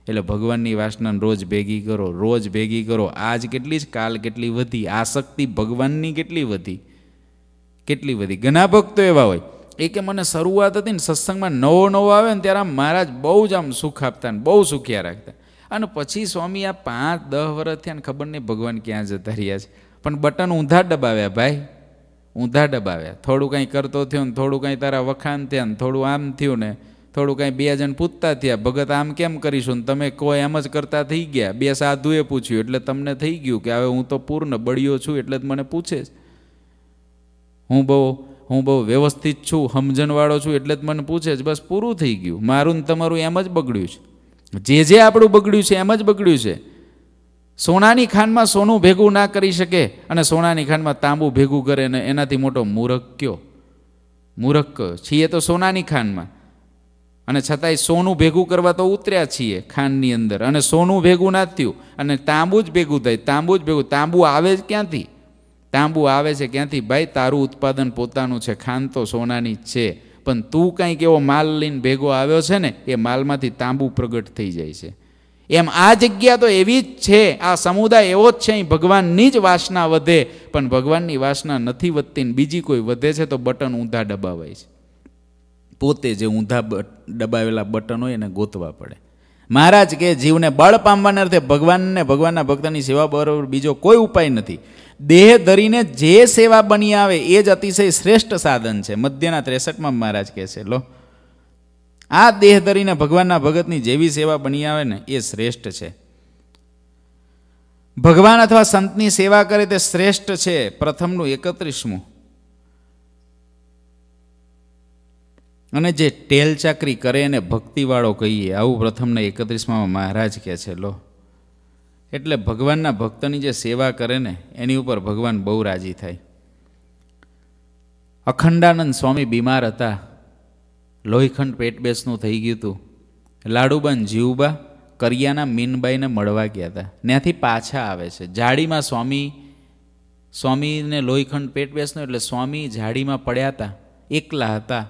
Speaker 1: એટલે ભગવાનની વાસનાને રોજ ભેગી કરો રોજ ભેગી કરો આજ કેટલી જ કાલ કેટલી વધી આસક્તિ ભગવાનની કેટલી વધી કેટલી બધી ઘણા ભક્તો એવા હોય એ કે મને શરૂઆત હતી ને સત્સંગમાં નવો નવો આવે ને ત્યારે આમ મહારાજ બહુ જ આમ સુખ આપતા ને બહુ સુખ્યા રાખતા અને પછી સ્વામી આ પાંચ દહ વર્ષ થયા ખબર નહીં ભગવાન ક્યાં જતા રહ્યા છે પણ બટન ઊંધા દબાવ્યા ભાઈ ઊંધા દબાવ્યા થોડું કાંઈ કરતો થયો ને થોડું કાંઈ તારા વખાણ થયા ને થોડું આમ થયું ને થોડું કાંઈ બે જણ પૂછતા થયા ભગત આમ કેમ કરીશું ને તમે કોઈ એમ જ કરતા થઈ ગયા બે સાધુએ પૂછ્યું એટલે તમને થઈ ગયું કે હવે હું તો પૂર્ણ બળ્યો છું એટલે જ મને પૂછે છે હું બહુ હું બહુ વ્યવસ્થિત છું સમજણવાળો છું એટલે જ મને પૂછે જ બસ પૂરું થઈ ગયું મારું ને તમારું એમ જ બગડ્યું છે જે જે આપણું બગડ્યું છે એમ જ બગડ્યું છે સોનાની ખાનમાં સોનું ભેગું ના કરી શકે અને સોનાની ખાનમાં તાંબુ ભેગું કરે ને એનાથી મોટો મૂરખ કયો મૂરખ છીએ તો સોનાની ખાનમાં અને છતાંય સોનું ભેગું કરવા તો ઉતર્યા છીએ ખાંડની અંદર અને સોનું ભેગું ના થયું અને તાંબુ જ ભેગું થાય તાંબુ જ ભેગું તાંબુ આવે જ ક્યાંથી તાંબુ આવે છે ક્યાંથી ભાઈ તારું ઉત્પાદન પોતાનું છે ખાન તો સોનાની જ છે પણ તું કંઈક એવો માલ લઈને ભેગો આવ્યો છે ને એ માલમાંથી તાંબુ પ્રગટ થઈ જાય છે એમ આ જગ્યા તો એવી જ છે આ સમુદાય એવો જ છે અહીં ભગવાનની જ વાસના વધે પણ ભગવાનની વાસના નથી વધતી ને બીજી કોઈ વધે છે તો બટન ઊંધા દબાવાય છે પોતે જે ઊંધા દબાવેલા બટન હોય એને ગોતવા પડે મહારાજ કે જીવને બળ પામવાના અર્થે ભગવાનને ભગવાનના ભક્તની સેવા બરાબર બીજો કોઈ ઉપાય નથી દેહ ધરીને જે સેવા બની આવે એ જ અતિશય શ્રેષ્ઠ સાધન છે મધ્યના ત્રેસઠમાં મહારાજ કહે છે લો આ દેહ ધરીને ભગવાનના ભગતની જેવી સેવા બની આવે ને એ શ્રેષ્ઠ છે ભગવાન અથવા સંતની સેવા કરે તે શ્રેષ્ઠ છે પ્રથમનું એકત્રીસમું અને જે ટેલ ચાકરી કરે એને ભક્તિવાળો કહીએ આવું પ્રથમના એકત્રીસમાં મહારાજ કહે છે લો એટલે ભગવાનના ભક્તની જે સેવા કરે ને એની ઉપર ભગવાન બહુ રાજી થાય અખંડાનંદ સ્વામી બીમાર હતા લોહીખંડ પેટબેસનું થઈ ગયું હતું લાડુબન જીવબા કરિયાના મીનબાઈને મળવા ગયા હતા ત્યાંથી પાછા આવે છે જાડીમાં સ્વામી સ્વામીને લોહીખંડ પેટબેસનું એટલે સ્વામી જાડીમાં પડ્યા હતા એકલા હતા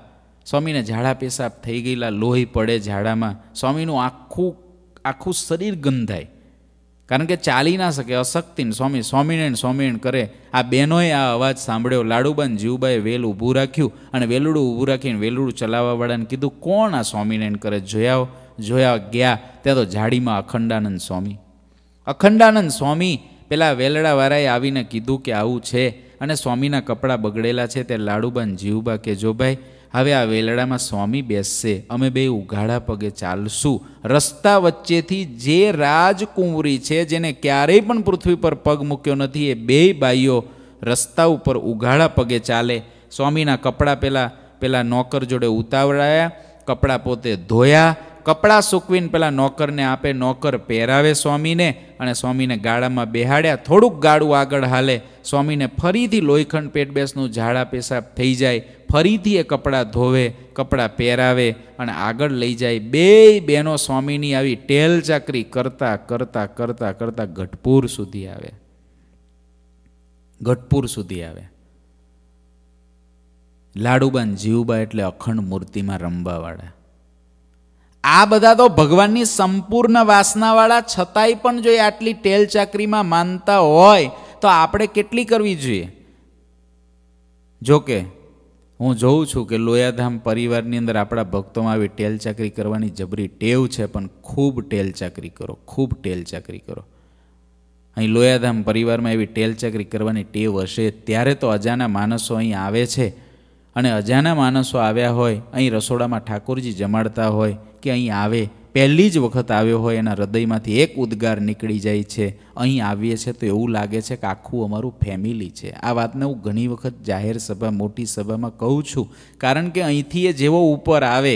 Speaker 1: સ્વામીને ઝાડા પેશાબ થઈ ગયેલા લોહી પડે ઝાડામાં સ્વામીનું આખું આખું શરીર ગંધાય કારણ કે ચાલી ના શકે અશક્તિન સ્વામી સ્વામિનારાયણ સ્વામિનારાયણ કરે આ બહેનોએ આ અવાજ સાંભળ્યો લાડુબાન જીવબાએ વેલ ઊભું રાખ્યું અને વેલુડું ઊભું રાખીને વેલડું ચલાવવાવાળાને કીધું કોણ આ સ્વામિનારાયણ કરે જોયા જોયા ગયા ત્યાં તો ઝાડીમાં અખંડાનંદ સ્વામી અખંડાનંદ સ્વામી પેલા વેલડાવાળાએ આવીને કીધું કે આવું છે અને સ્વામીના કપડાં બગડેલા છે તે લાડુબાન જીવબા કે જો ભાઈ હવે આ વેલડામાં સ્વામી બેસશે અમે બે ઉઘાડા પગે ચાલશું રસ્તા વચ્ચેથી જે રાજકુંવરી છે જેને ક્યારેય પણ પૃથ્વી પર પગ મૂક્યો નથી એ બે બાઈઓ રસ્તા ઉપર ઉઘાડા પગે ચાલે સ્વામીના કપડાં પહેલાં પેલા નોકર જોડે ઉતાવળાયા કપડાં પોતે ધોયા કપડાં સૂકવીને પેલા નોકરને આપે નોકર પહેરાવે સ્વામીને અને સ્વામીને ગાળામાં બેહાડ્યા થોડુંક ગાળું આગળ હાલે સ્વામીને ફરીથી લોહીખંડ પેટબેસનું ઝાડા પેશાબ થઈ જાય ફરીથી એ કપડાં ધોવે કપડાં પહેરાવે અને આગળ લઈ જાય બે બહેનો સ્વામીની આવી ટેલ ચાકરી કરતાં કરતાં કરતાં કરતાં ગઢપુર સુધી આવે ગઢપુર સુધી આવે લાડુબાન જીવબા એટલે અખંડ મૂર્તિમાં રમવાવાળા આ બધા તો ભગવાનની સંપૂર્ણ વાસનાવાળા છતાંય પણ જો એ આટલી ટેલ ચાકરીમાં માનતા હોય તો આપણે કેટલી કરવી જોઈએ જોકે હું જોઉં છું કે લોયાધામ પરિવારની અંદર આપણા ભક્તોમાં આવી ટેલ ચાકરી કરવાની જબરી ટેવ છે પણ ખૂબ ટેલ ચાકરી કરો ખૂબ ટેલ ચાકરી કરો અહીં લોયાધામ પરિવારમાં એવી ટેલ ચાકરી કરવાની ટેવ હશે ત્યારે તો અજાના માણસો અહીં આવે છે અને અજાના માણસો આવ્યા હોય અહીં રસોડામાં ઠાકોરજી જમાડતા હોય કે અહીં આવે પહેલી જ વખત આવ્યો હોય એના હૃદયમાંથી એક ઉદ્ગાર નીકળી જાય છે અહીં આવીએ છીએ તો એવું લાગે છે કે આખું અમારું ફેમિલી છે આ વાતને હું ઘણી વખત જાહેર સભા મોટી સભામાં કહું છું કારણ કે અહીંથી એ જેવો ઉપર આવે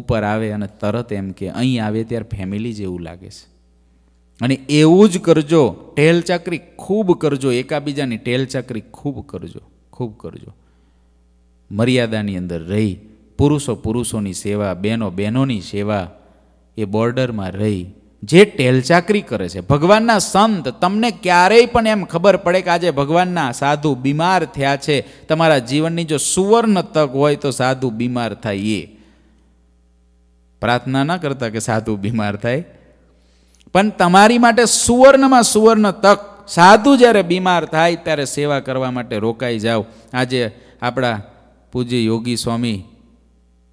Speaker 1: ઉપર આવે અને તરત એમ કે અહીં આવે ત્યારે ફેમિલી જેવું લાગે છે અને એવું જ કરજો ટેલ ચાકરી ખૂબ કરજો એકાબીજાની ટેલ ચાકરી ખૂબ કરજો ખૂબ કરજો મર્યાદાની અંદર રહી પુરુષો પુરુષોની સેવા બહેનો બહેનોની સેવા એ બોર્ડરમાં રહી જે ટેલચાકરી કરે છે ભગવાનના સંત તમને ક્યારેય પણ એમ ખબર પડે કે આજે ભગવાનના સાધુ બીમાર થયા છે તમારા જીવનની જો સુવર્ણ તક હોય તો સાધુ બીમાર થાય એ પ્રાર્થના ના કરતા કે સાધુ બીમાર થાય પણ તમારી માટે સુવર્ણમાં સુવર્ણ તક સાધુ જ્યારે બીમાર થાય ત્યારે સેવા કરવા માટે રોકાઈ જાઓ આજે આપણા પૂજ્ય યોગી સ્વામી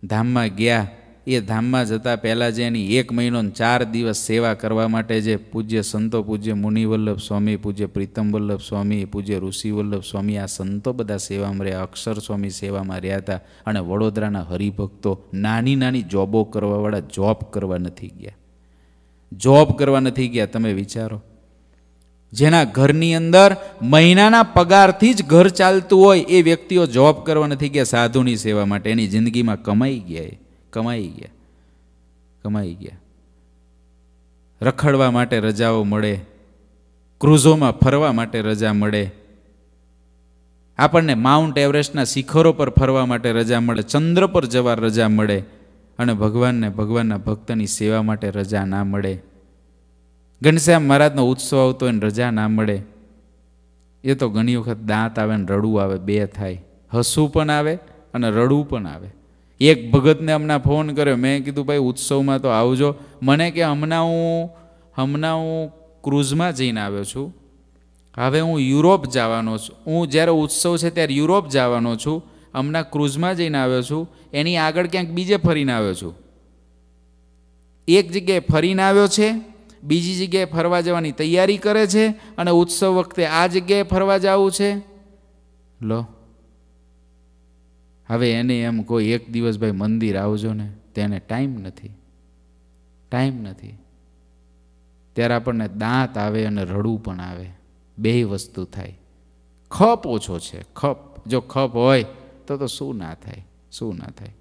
Speaker 1: ધામમાં ગયા એ ધામમાં જતાં પહેલાં જે એની એક મહિનો ચાર દિવસ સેવા કરવા માટે જે પૂજ્ય સંતો પૂજ્ય મુનિવલ્લભ સ્વામી પૂજ્ય પ્રીતમ વલ્લભ સ્વામી પૂજ્ય ઋષિવલ્લભ સ્વામી આ સંતો બધા સેવામાં રહ્યા અક્ષર સ્વામી સેવામાં રહ્યા હતા અને વડોદરાના હરિભક્તો નાની નાની જોબો કરવાવાળા જોબ કરવા નથી ગયા જોબ કરવા નથી ગયા તમે વિચારો જેના ઘરની અંદર મહિનાના પગારથી જ ઘર ચાલતું હોય એ વ્યક્તિઓ જોબ કરવા નથી ગયા સાધુની સેવા માટે એની જિંદગીમાં કમાઈ ગયા કમાઈ ગયા કમાઈ ગયા રખડવા માટે રજાઓ મળે ક્રૂઝોમાં ફરવા માટે રજા મળે આપણને માઉન્ટ એવરેસ્ટના શિખરો પર ફરવા માટે રજા મળે ચંદ્ર પર જવા રજા મળે અને ભગવાનને ભગવાનના ભક્તની સેવા માટે રજા ના મળે ઘનશ્યામ મહારાજનો ઉત્સવ આવતો એને રજા ના મળે એ તો ઘણી વખત દાંત આવે ને રડવું આવે બે થાય હસવું પણ આવે અને રડવું પણ આવે એક ભગતને હમણાં ફોન કર્યો મેં કીધું ભાઈ ઉત્સવમાં તો આવજો મને કે હમણાં હું હમણાં હું ક્રૂઝમાં જઈને આવ્યો છું હવે હું યુરોપ જવાનો છું હું જ્યારે ઉત્સવ છે ત્યારે યુરોપ જવાનો છું હમણાં ક્રૂઝમાં જઈને આવ્યો છું એની આગળ ક્યાંક બીજે ફરીને આવ્યો છું એક જગ્યાએ ફરીને આવ્યો છે બીજી જગ્યાએ ફરવા જવાની તૈયારી કરે છે અને ઉત્સવ વખતે આ જગ્યાએ ફરવા જવું છે લો હવે એને એમ કોઈ એક દિવસ ભાઈ મંદિર આવજો ને તેને ટાઈમ નથી ટાઈમ નથી ત્યારે આપણને દાંત આવે અને રડવું પણ આવે બે વસ્તુ થાય ખપ ઓછો છે ખપ જો ખપ હોય તો તો શું ના થાય શું ના થાય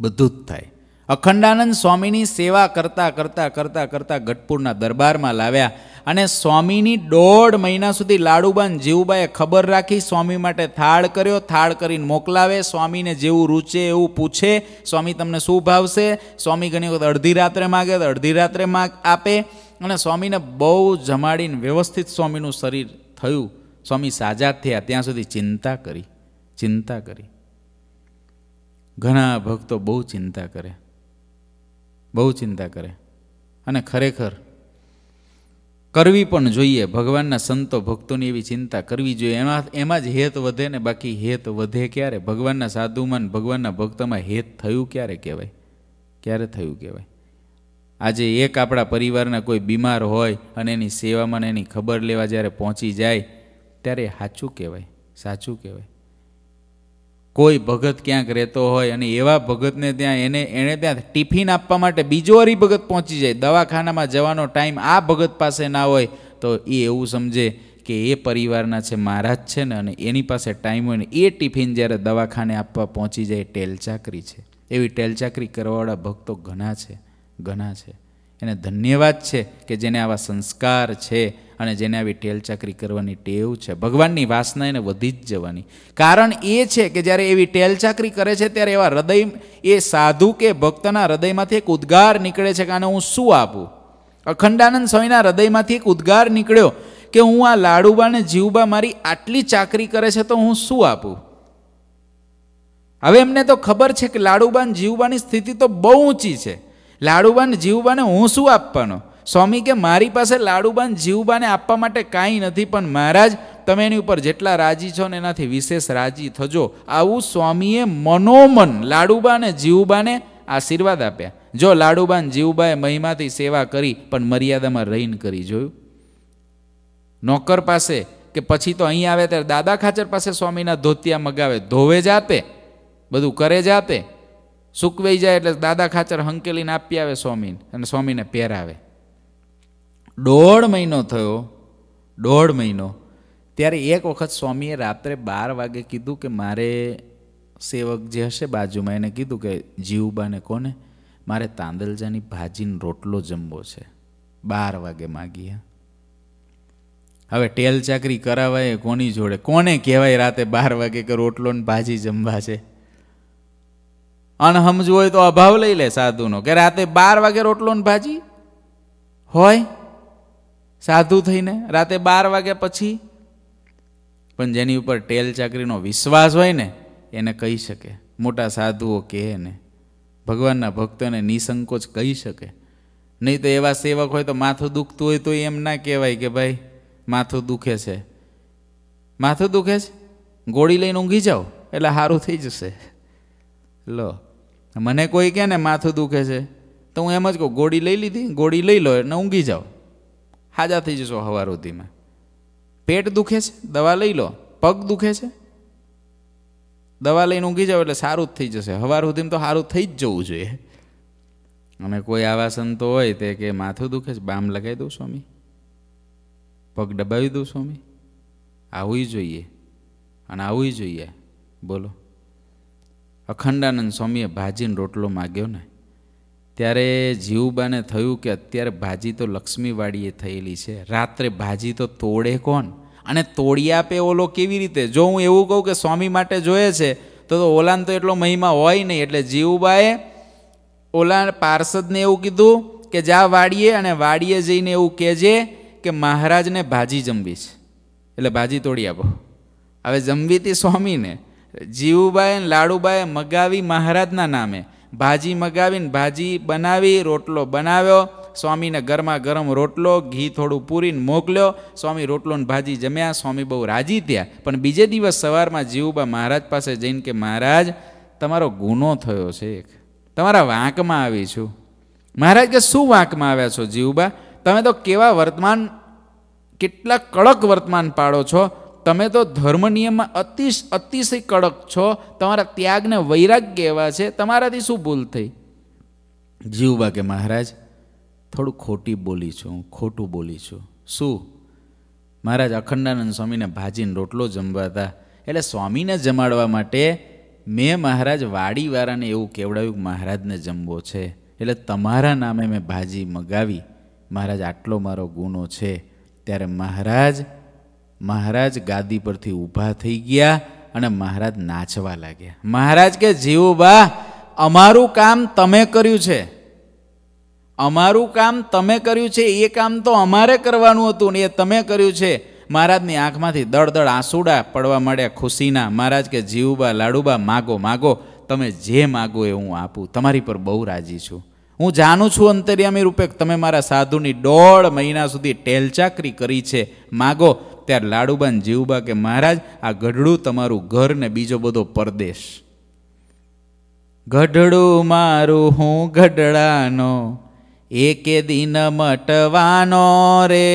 Speaker 1: બધું જ થાય અખંડાનંદ સ્વામીની સેવા કરતાં કરતાં કરતાં કરતાં ગઢપુરના દરબારમાં લાવ્યા અને સ્વામીની દોઢ મહિના સુધી લાડુબાન જીવુબાએ ખબર રાખી સ્વામી માટે થાળ કર્યો થાળ કરીને મોકલાવે સ્વામીને જેવું રૂચે એવું પૂછે સ્વામી તમને શું ભાવશે સ્વામી ઘણી વખત અડધી રાત્રે માગે તો અડધી રાત્રે માગ આપે અને સ્વામીને બહુ જમાડીને વ્યવસ્થિત સ્વામીનું શરીર થયું સ્વામી સાજા થયા ત્યાં સુધી ચિંતા કરી ચિંતા કરી ઘણા ભક્તો બહુ ચિંતા કરે બહુ ચિંતા કરે અને ખરેખર કરવી પણ જોઈએ ભગવાનના સંતો ભક્તોની એવી ચિંતા કરવી જોઈએ એમાં એમાં જ હેત વધે ને બાકી હેત વધે ક્યારે ભગવાનના સાધુમાં ભગવાનના ભક્તમાં હેત થયું ક્યારે કહેવાય ક્યારે થયું કહેવાય આજે એક આપણા પરિવારના કોઈ બીમાર હોય અને એની સેવામાં એની ખબર લેવા જ્યારે પહોંચી જાય ત્યારે સાચું કહેવાય સાચું કહેવાય કોઈ ભગત ક્યાંક રહેતો હોય અને એવા ભગતને ત્યાં એને એણે ત્યાં ટિફિન આપવા માટે બીજો હરિભગત પહોંચી જાય દવાખાનામાં જવાનો ટાઈમ આ ભગત પાસે ના હોય તો એ એવું સમજે કે એ પરિવારના છે મારા જ છે ને અને એની પાસે ટાઈમ હોય ને એ ટિફિન જ્યારે દવાખાને આપવા પહોંચી જાય ટેલચાકરી છે એવી ટેલચાકરી કરવાવાળા ભક્તો ઘણા છે ઘણા છે એને ધન્યવાદ છે કે જેને આવા સંસ્કાર છે અને જેને આવી ટેલ ચાકરી કરવાની ટેવ છે ભગવાનની વાસના એને વધી જ જવાની કારણ એ છે કે જ્યારે એવી ટેલ ચાકરી કરે છે ત્યારે એવા હૃદય એ સાધુ કે ભક્તના હૃદયમાંથી એક ઉદ્ગાર નીકળે છે કે આને હું શું આપું અખંડાનંદ સ્વામીના હૃદયમાંથી એક ઉદ્ગાર નીકળ્યો કે હું આ લાડુબા ને જીવબા મારી આટલી ચાકરી કરે છે તો હું શું આપું હવે એમને તો ખબર છે કે લાડુબાન જીવબાની સ્થિતિ તો બહુ ઊંચી છે લાડુબાન જીવબાને હું શું આપવાનો સ્વામી કે મારી પાસે લાડુબાન જીવબાને આપવા માટે કાંઈ નથી પણ મહારાજ તમે એની ઉપર જેટલા રાજી છો ને એનાથી વિશેષ રાજી થજો આવું સ્વામીએ મનોમન લાડુબાને જીવબાને આશીર્વાદ આપ્યા જો લાડુબાન જીવબાએ મહિમાથી સેવા કરી પણ મર્યાદામાં રહીને કરી જોયું નોકર પાસે કે પછી તો અહીં આવે ત્યારે દાદા ખાચર પાસે સ્વામીના ધોતિયા મગાવે ધોવે જાતે બધું કરે જાતે સૂકવાઈ જાય એટલે દાદા ખાચર હંકેલીને આપી આવે સ્વામીને અને સ્વામીને પહેરાવે દોઢ મહિનો થયો દોઢ મહિનો ત્યારે એક વખત સ્વામીએ રાત્રે બાર વાગે કીધું કે મારે સેવક જે હશે બાજુમાં એને કીધું કે જીવબાને કોને મારે તાંદલજાની ભાજીનો રોટલો જમવો છે બાર વાગે માગીએ હવે ટેલ ચાકરી કરાવાય કોની જોડે કોને કહેવાય રાતે બાર વાગે કે રોટલો ને ભાજી જમવા છે અને સમજવું હોય તો અભાવ લઈ લે સાધુનો કે રાતે બાર વાગે રોટલો ને ભાજી હોય સાધુ થઈને રાતે બાર વાગ્યા પછી પણ જેની ઉપર ટેલ ચાકરીનો વિશ્વાસ હોય ને એને કહી શકે મોટા સાધુઓ કહે ને ભગવાનના ભક્તોને નિસંકોચ કહી શકે નહીં તો એવા સેવક હોય તો માથું દુખતું હોય તો એમ ના કહેવાય કે ભાઈ માથું દુખે છે માથું દુખે છે ગોળી લઈને ઊંઘી જાઓ એટલે સારું થઈ જશે લો મને કોઈ કહે ને માથું દુખે છે તો હું એમ જ કહું ગોળી લઈ લીધી ગોળી લઈ લો એટલે ઊંઘી જાઓ હાજા થઈ જશો હવા સુધીમાં પેટ દુખે છે દવા લઈ લો પગ દુખે છે દવા લઈને ઊંઘી જાઓ એટલે સારું જ થઈ જશે હવાર સુધીમાં તો સારું થઈ જ જવું જોઈએ અને કોઈ આવા સંતો હોય તે કે માથું દુખે છે બામ લગાવી દઉં સ્વામી પગ દબાવી દઉં સ્વામી આવું જોઈએ અને આવું જોઈએ બોલો અખંડાનંદ સ્વામીએ ભાજીને રોટલો માગ્યો ને ત્યારે જીવબાને થયું કે અત્યારે ભાજી તો લક્ષ્મીવાડીએ થયેલી છે રાત્રે ભાજી તો તોડે કોણ અને તોડી આપે ઓલો કેવી રીતે જો હું એવું કહું કે સ્વામી માટે જોઈએ છે તો ઓલાને તો એટલો મહિમા હોય નહીં એટલે જીવુબાએ ઓલા પાર્ષદને એવું કીધું કે જા વાડીએ અને વાડીએ જઈને એવું કહેજે કે મહારાજને ભાજી જમવી છે એટલે ભાજી તોડી આપો હવે જમવી હતી સ્વામીને જીવુબાએ લાડુબાએ મગાવી મહારાજના નામે ભાજી મગાવીને ભાજી બનાવી રોટલો બનાવ્યો સ્વામીને ગરમા ગરમ રોટલો ઘી થોડું પૂરીને મોકલ્યો સ્વામી રોટલો ને ભાજી જમ્યા સ્વામી બહુ રાજી થયા પણ બીજે દિવસ સવારમાં જીવુબા મહારાજ પાસે જઈને કે મહારાજ તમારો ગુનો થયો છે એક તમારા વાંકમાં આવી છું મહારાજ કે શું વાંકમાં આવ્યા છો જીવુબા તમે તો કેવા વર્તમાન કેટલા કડક વર્તમાન પાડો છો તમે તો ધર્મ નિયમમાં અતિશ અતિશય કડક છો તમારા ત્યાગને વૈરાગ્ય કહેવા છે તમારાથી શું ભૂલ થઈ જીવબા કે મહારાજ થોડું ખોટી બોલી છું હું ખોટું બોલી છું શું મહારાજ અખંડાનંદ સ્વામીને ભાજીને રોટલો જમવા હતા એટલે સ્વામીને જમાડવા માટે મેં મહારાજ વાડીવાળાને એવું કેવડાવ્યું કે મહારાજને જમવો છે એટલે તમારા નામે મેં ભાજી મગાવી મહારાજ આટલો મારો ગુનો છે ત્યારે મહારાજ મહારાજ ગાદી પરથી ઊભા થઈ ગયા અને મહારાજ નાચવા લાગ્યા મહારાજ કે બા અમારું કામ તમે કર્યું છે અમારું કામ તમે કર્યું છે એ કામ તો અમારે કરવાનું હતું ને એ તમે કર્યું છે મહારાજની આંખમાંથી દળદળ આંસુડા પડવા માંડ્યા ખુશીના મહારાજ કે જીવુબા લાડુબા માગો માગો તમે જે માગો એ હું આપું તમારી પર બહુ રાજી છું હું જાણું છું અંતર્યામી રૂપે તમે મારા સાધુની દોઢ મહિના સુધી ટેલચાકરી કરી છે માગો ત્યારે લાડુબાન જીવબા કે મહારાજ આ ગઢડું તમારું ઘર ને બીજો બધો પરદેશ ગઢડું મારું હું ગઢડાનો એકે દિન મટવાનો રે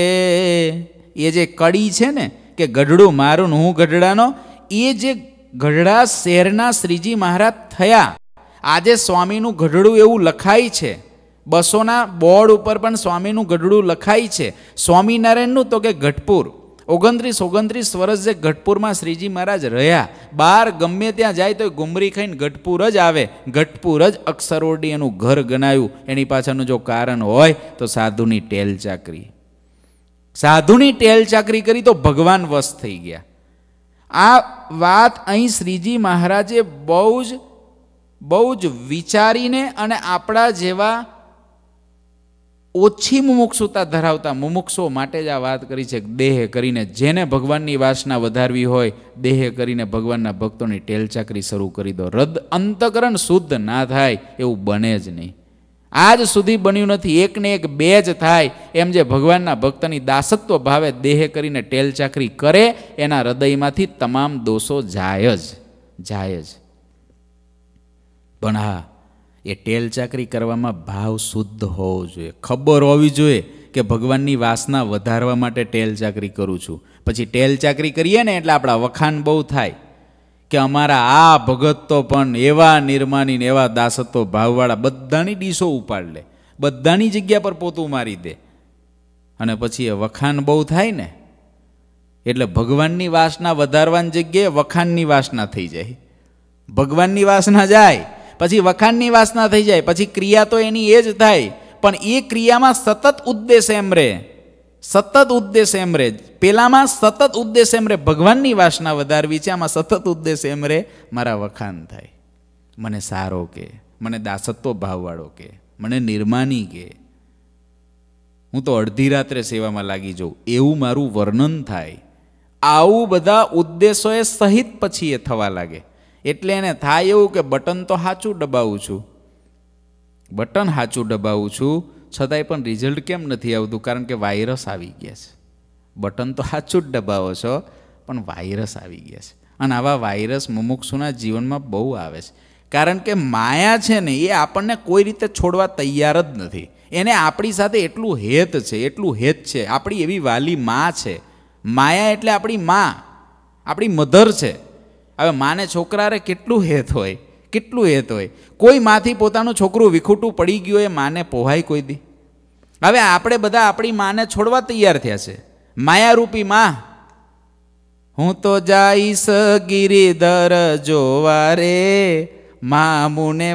Speaker 1: એ જે કડી છે ને કે ગઢડું મારું હું ગઢડાનો એ જે ગઢડા શહેરના શ્રીજી મહારાજ થયા આજે સ્વામીનું ગઢડું એવું લખાય છે બસોના બોર્ડ ઉપર પણ સ્વામીનું ગઢડું લખાય છે સ્વામિનારાયણનું તો કે ગઢપુર ઓગણત્રીસ ઓગણત્રીસ વર્ષ જે ગઢપુરમાં શ્રીજી મહારાજ રહ્યા બહાર ગમે ત્યાં જાય તો ગુમરી ખાઈને ગઢપુર જ આવે ગઢપુર જ અક્ષરોડી એનું ઘર ગણાયું એની પાછળનું જો કારણ હોય તો સાધુની ટેલ ચાકરી સાધુની ટેલ ચાકરી કરી તો ભગવાન વશ થઈ ગયા આ વાત અહીં શ્રીજી મહારાજે બહુ જ બહુ જ વિચારીને અને આપણા જેવા ઓછી મુમુક્ષુતા ધરાવતા મુમુક્ષો માટે જ આ વાત કરી છે દેહ કરીને જેને ભગવાનની વાસના વધારવી હોય દેહ કરીને ભગવાનના ભક્તોની ટેલચાકરી શરૂ કરી દો રદ અંતકરણ શુદ્ધ ના થાય એવું બને જ નહીં આજ સુધી બન્યું નથી એકને એક બે જ થાય એમ જે ભગવાનના ભક્તની દાસત્વ ભાવે દેહ કરીને ટેલચાકરી કરે એના હૃદયમાંથી તમામ દોષો જાય જ જાય જ પણ હા એ ટેલ ચાકરી કરવામાં ભાવ શુદ્ધ હોવો જોઈએ ખબર હોવી જોઈએ કે ભગવાનની વાસના વધારવા માટે ટેલ ચાકરી કરું છું પછી ટેલ ચાકરી કરીએ ને એટલે આપણા વખાણ બહુ થાય કે અમારા આ ભગત તો પણ એવા નિર્માની ને એવા દાસત્વ ભાવવાળા બધાની ડીશો ઉપાડ લે બધાની જગ્યા પર પોતું મારી દે અને પછી એ વખાણ બહુ થાય ને એટલે ભગવાનની વાસના વધારવાની જગ્યાએ વખાણની વાસના થઈ જાય ભગવાનની વાસના જાય પછી વખાણની વાસના થઈ જાય પછી ક્રિયા તો એની એ જ થાય પણ એ ક્રિયામાં સતત ઉદ્દેશ એમ રહે સતત ઉદ્દેશ એમ રહે પેલામાં સતત ઉદ્દેશ એમ રહે ભગવાનની વાસના વધારવી છે આમાં સતત ઉદ્દેશ એમ રહે મારા વખાણ થાય મને સારો કે મને દાસત્વ ભાવવાળો કે મને નિર્માની કે હું તો અડધી રાત્રે સેવામાં લાગી જઉં એવું મારું વર્ણન થાય આવું બધા ઉદ્દેશોએ સહિત પછી એ થવા લાગે એટલે એને થાય એવું કે બટન તો સાચું દબાવું છું બટન સાચું દબાવું છું છતાંય પણ રિઝલ્ટ કેમ નથી આવતું કારણ કે વાયરસ આવી ગયા છે બટન તો સાચું જ દબાવો છો પણ વાયરસ આવી ગયા છે અને આવા વાયરસ મુમુક્ષુના જીવનમાં બહુ આવે છે કારણ કે માયા છે ને એ આપણને કોઈ રીતે છોડવા તૈયાર જ નથી એને આપણી સાથે એટલું હેત છે એટલું હેત છે આપણી એવી વાલી મા છે માયા એટલે આપણી મા આપણી મધર છે હવે માને છોકરારે કેટલું હેત હોય કેટલું હેત હોય કોઈ માથી પોતાનું છોકરું વિખૂટું પડી ગયું એ માને પોહાય કોઈ દી હવે આપણે બધા આપણી માને છોડવા તૈયાર થયા છે માયારૂપી માં હું તો જાઈશ ગિરિધર જોવા રે મા મુને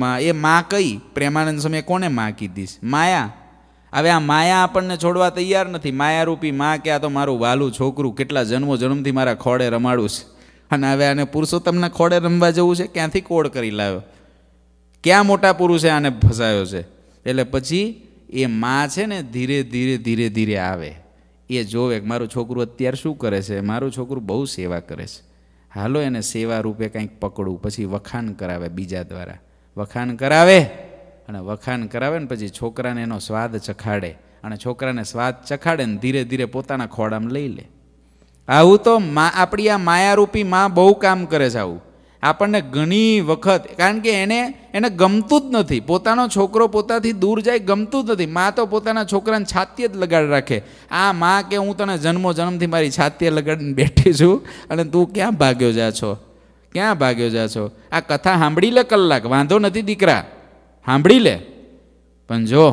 Speaker 1: મા એ મા કઈ પ્રેમાનંદ સમયે કોને મા કીધીશ માયા હવે આ માયા આપણને છોડવા તૈયાર નથી માયારૂપી માં કે આ તો મારું વાલું છોકરું કેટલા જન્મો જન્મથી મારા ખોડે રમાડું છે અને હવે આને પુરુષોત્તમને ખોડે રમવા જવું છે ક્યાંથી કોડ કરી લાવ્યો ક્યાં મોટા પુરુષે આને ફસાયો છે એટલે પછી એ માં છે ને ધીરે ધીરે ધીરે ધીરે આવે એ જોવે મારું છોકરું અત્યારે શું કરે છે મારું છોકરું બહુ સેવા કરે છે હાલો એને સેવા રૂપે કંઈક પકડું પછી વખાણ કરાવે બીજા દ્વારા વખાણ કરાવે અને વખાણ કરાવે ને પછી છોકરાને એનો સ્વાદ ચખાડે અને છોકરાને સ્વાદ ચખાડે ને ધીરે ધીરે પોતાના ખોડામાં લઈ લે આવું તો મા આપણી આ માયારૂપી મા બહુ કામ કરે છે આવું આપણને ઘણી વખત કારણ કે એને એને ગમતું જ નથી પોતાનો છોકરો પોતાથી દૂર જાય ગમતું જ નથી મા તો પોતાના છોકરાને છાતીએ જ લગાડી રાખે આ મા કે હું તને જન્મો જન્મથી મારી છાતીએ લગાડીને બેઠી છું અને તું ક્યાં ભાગ્યો જા છો ક્યાં ભાગ્યો જા છો આ કથા સાંભળી લે કલાક વાંધો નથી દીકરા સાંભળી લે પણ જો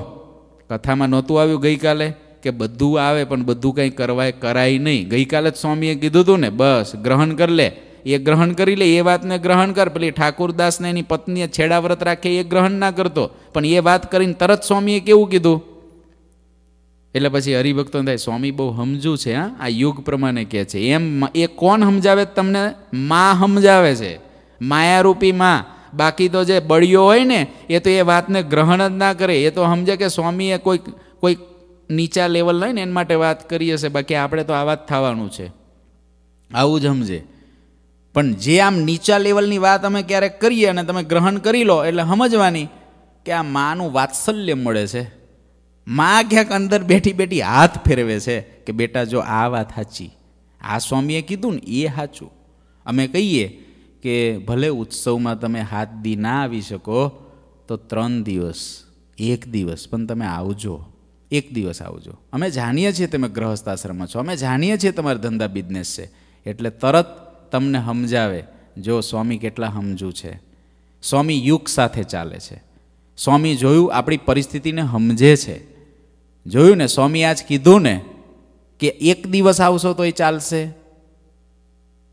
Speaker 1: કથામાં નહોતું આવ્યું ગઈકાલે કે બધું આવે પણ બધું કંઈ કરવાય કરાય નહીં ગઈકાલે જ સ્વામીએ કીધું હતું ને બસ ગ્રહણ કરી લે એ ગ્રહણ કરી લે એ વાતને ગ્રહણ કર પેલી ઠાકુરદાસને એની પત્નીએ છેડાવ્રત રાખે એ ગ્રહણ ના કરતો પણ એ વાત કરીને તરત સ્વામીએ કેવું કીધું એટલે પછી હરિભક્તો થાય સ્વામી બહુ સમજું છે હા આ યુગ પ્રમાણે કહે છે એમ એ કોણ સમજાવે તમને મા સમજાવે છે માયારૂપી માં બાકી તો જે બળીઓ હોય ને એ તો એ વાતને ગ્રહણ જ ના કરે એ તો સમજે કે સ્વામીએ કોઈક કોઈક નીચા લેવલ લઈને એના માટે વાત કરી હશે બાકી આપણે તો આવા જ થવાનું છે આવું જ સમજે પણ જે આમ નીચા લેવલની વાત અમે ક્યારેક કરીએ અને તમે ગ્રહણ કરી લો એટલે સમજવાની કે આ માનું વાત્સલ્ય મળે છે મા ક્યાંક અંદર બેઠી બેઠી હાથ ફેરવે છે કે બેટા જો આ વાત સાચી આ સ્વામીએ કીધું ને એ સાચું અમે કહીએ કે ભલે ઉત્સવમાં તમે હાથ દી ના આવી શકો તો ત્રણ દિવસ એક દિવસ પણ તમે આવજો એક દિવસ આવજો અમે જાણીએ છીએ તમે ગ્રહસ્થાશ્રમમાં છો અમે જાણીએ છીએ તમારા ધંધા બિઝનેસ છે એટલે તરત તમને સમજાવે જો સ્વામી કેટલા સમજુ છે સ્વામી યુગ સાથે ચાલે છે સ્વામી જોયું આપણી પરિસ્થિતિને સમજે છે જોયું ને સ્વામી આજ કીધું ને કે એક દિવસ આવશો તો એ ચાલશે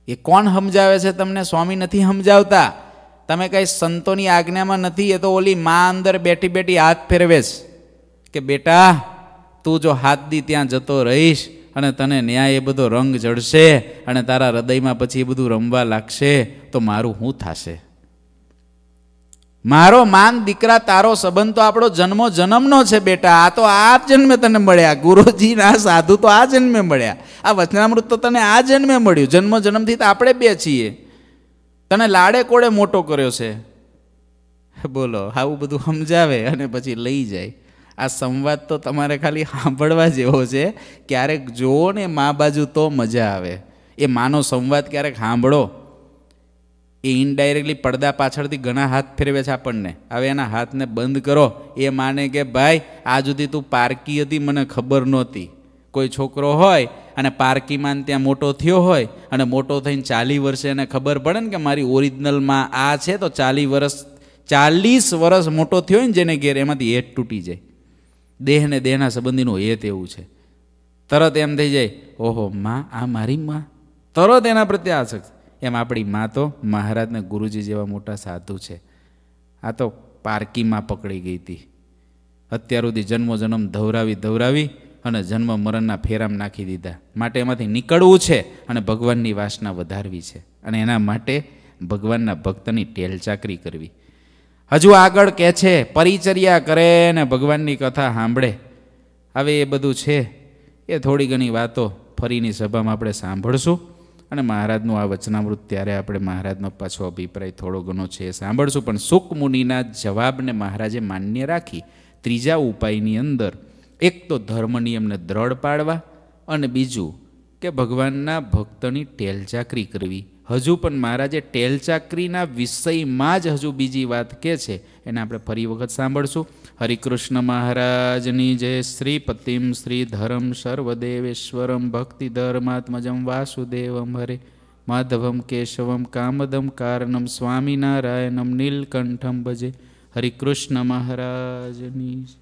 Speaker 1: એ કોણ સમજાવે છે તમને સ્વામી નથી સમજાવતા તમે કાંઈ સંતોની આજ્ઞામાં નથી એ તો ઓલી મા અંદર બેઠી બેઠી હાથ ફેરવેશ કે બેટા તું જો હાથ દી ત્યાં જતો રહીશ અને તને ન્યાય એ બધો રંગ જડશે અને તારા હૃદયમાં પછી એ બધું રમવા લાગશે તો મારું હું થશે મારો માન દીકરા તારો સંબંધ તો આપણો જન્મો જન્મનો છે બેટા આ તો આ જન્મે તને મળ્યા ગુરુજીના સાધુ તો આ જન્મે મળ્યા આ વચનામૃત તો તને આ જન્મે મળ્યું જન્મ જન્મથી તો આપણે બે છીએ તને લાડે કોડે મોટો કર્યો છે બોલો આવું બધું સમજાવે અને પછી લઈ જાય આ સંવાદ તો તમારે ખાલી સાંભળવા જેવો છે ક્યારેક જુઓ ને મા બાજુ તો મજા આવે એ માનો સંવાદ ક્યારેક સાંભળો એ ઇનડાયરેક્ટલી પડદા પાછળથી ઘણા હાથ ફેરવે છે આપણને હવે એના હાથને બંધ કરો એ માને કે ભાઈ આ સુધી તું પારકી હતી મને ખબર નહોતી કોઈ છોકરો હોય અને પારકીમાં ત્યાં મોટો થયો હોય અને મોટો થઈને ચાલી વર્ષે એને ખબર પડે ને કે મારી ઓરિજિનલમાં આ છે તો ચાલી વર્ષ ચાલીસ વર્ષ મોટો થયો ને જેને ઘેર એમાંથી હેત તૂટી જાય દેહ ને દેહના સંબંધીનું હેત એવું છે તરત એમ થઈ જાય ઓહો માં આ મારી માં તરત એના પ્રત્યે આસક્ત એમ આપણી મા તો મહારાજને ગુરુજી જેવા મોટા સાધુ છે આ તો પારકીમાં પકડી ગઈ હતી અત્યાર સુધી જન્મો જન્મ ધવરાવી ધવરાવી અને જન્મ મરણના ફેરામ નાખી દીધા માટે એમાંથી નીકળવું છે અને ભગવાનની વાસના વધારવી છે અને એના માટે ભગવાનના ભક્તની ટેલ ચાકરી કરવી હજુ આગળ કહે છે પરિચર્યા કરે ને ભગવાનની કથા સાંભળે હવે એ બધું છે એ થોડી ઘણી વાતો ફરીની સભામાં આપણે સાંભળશું અને મહારાજનું આ વચનામૃત ત્યારે આપણે મહારાજનો પાછો અભિપ્રાય થોડો ઘણો છે સાંભળશું પણ સુકમુનિના જવાબને મહારાજે માન્ય રાખી ત્રીજા ઉપાયની અંદર એક તો ધર્મ નિયમને દ્રઢ પાડવા અને બીજું કે ભગવાનના ભક્તની ટેલચાકરી કરવી હજુ પણ મહારાજે ટેલચાકરીના વિષયમાં જ હજુ બીજી વાત કે છે એને આપણે ફરી વખત સાંભળશું હરિકૃષ્ણ મહારાજની જય શ્રીપતિમ પતિમ શ્રી ધરમ સર્વદેવેશ્વરમ ભક્તિ ધર્માત્મજમ વાસુદેવમ હરે માધવમ કેશવમ કામદમ કારણમ સ્વામિનારાયણમ નીલકંઠમ ભજે હરિકૃષ્ણ મહારાજની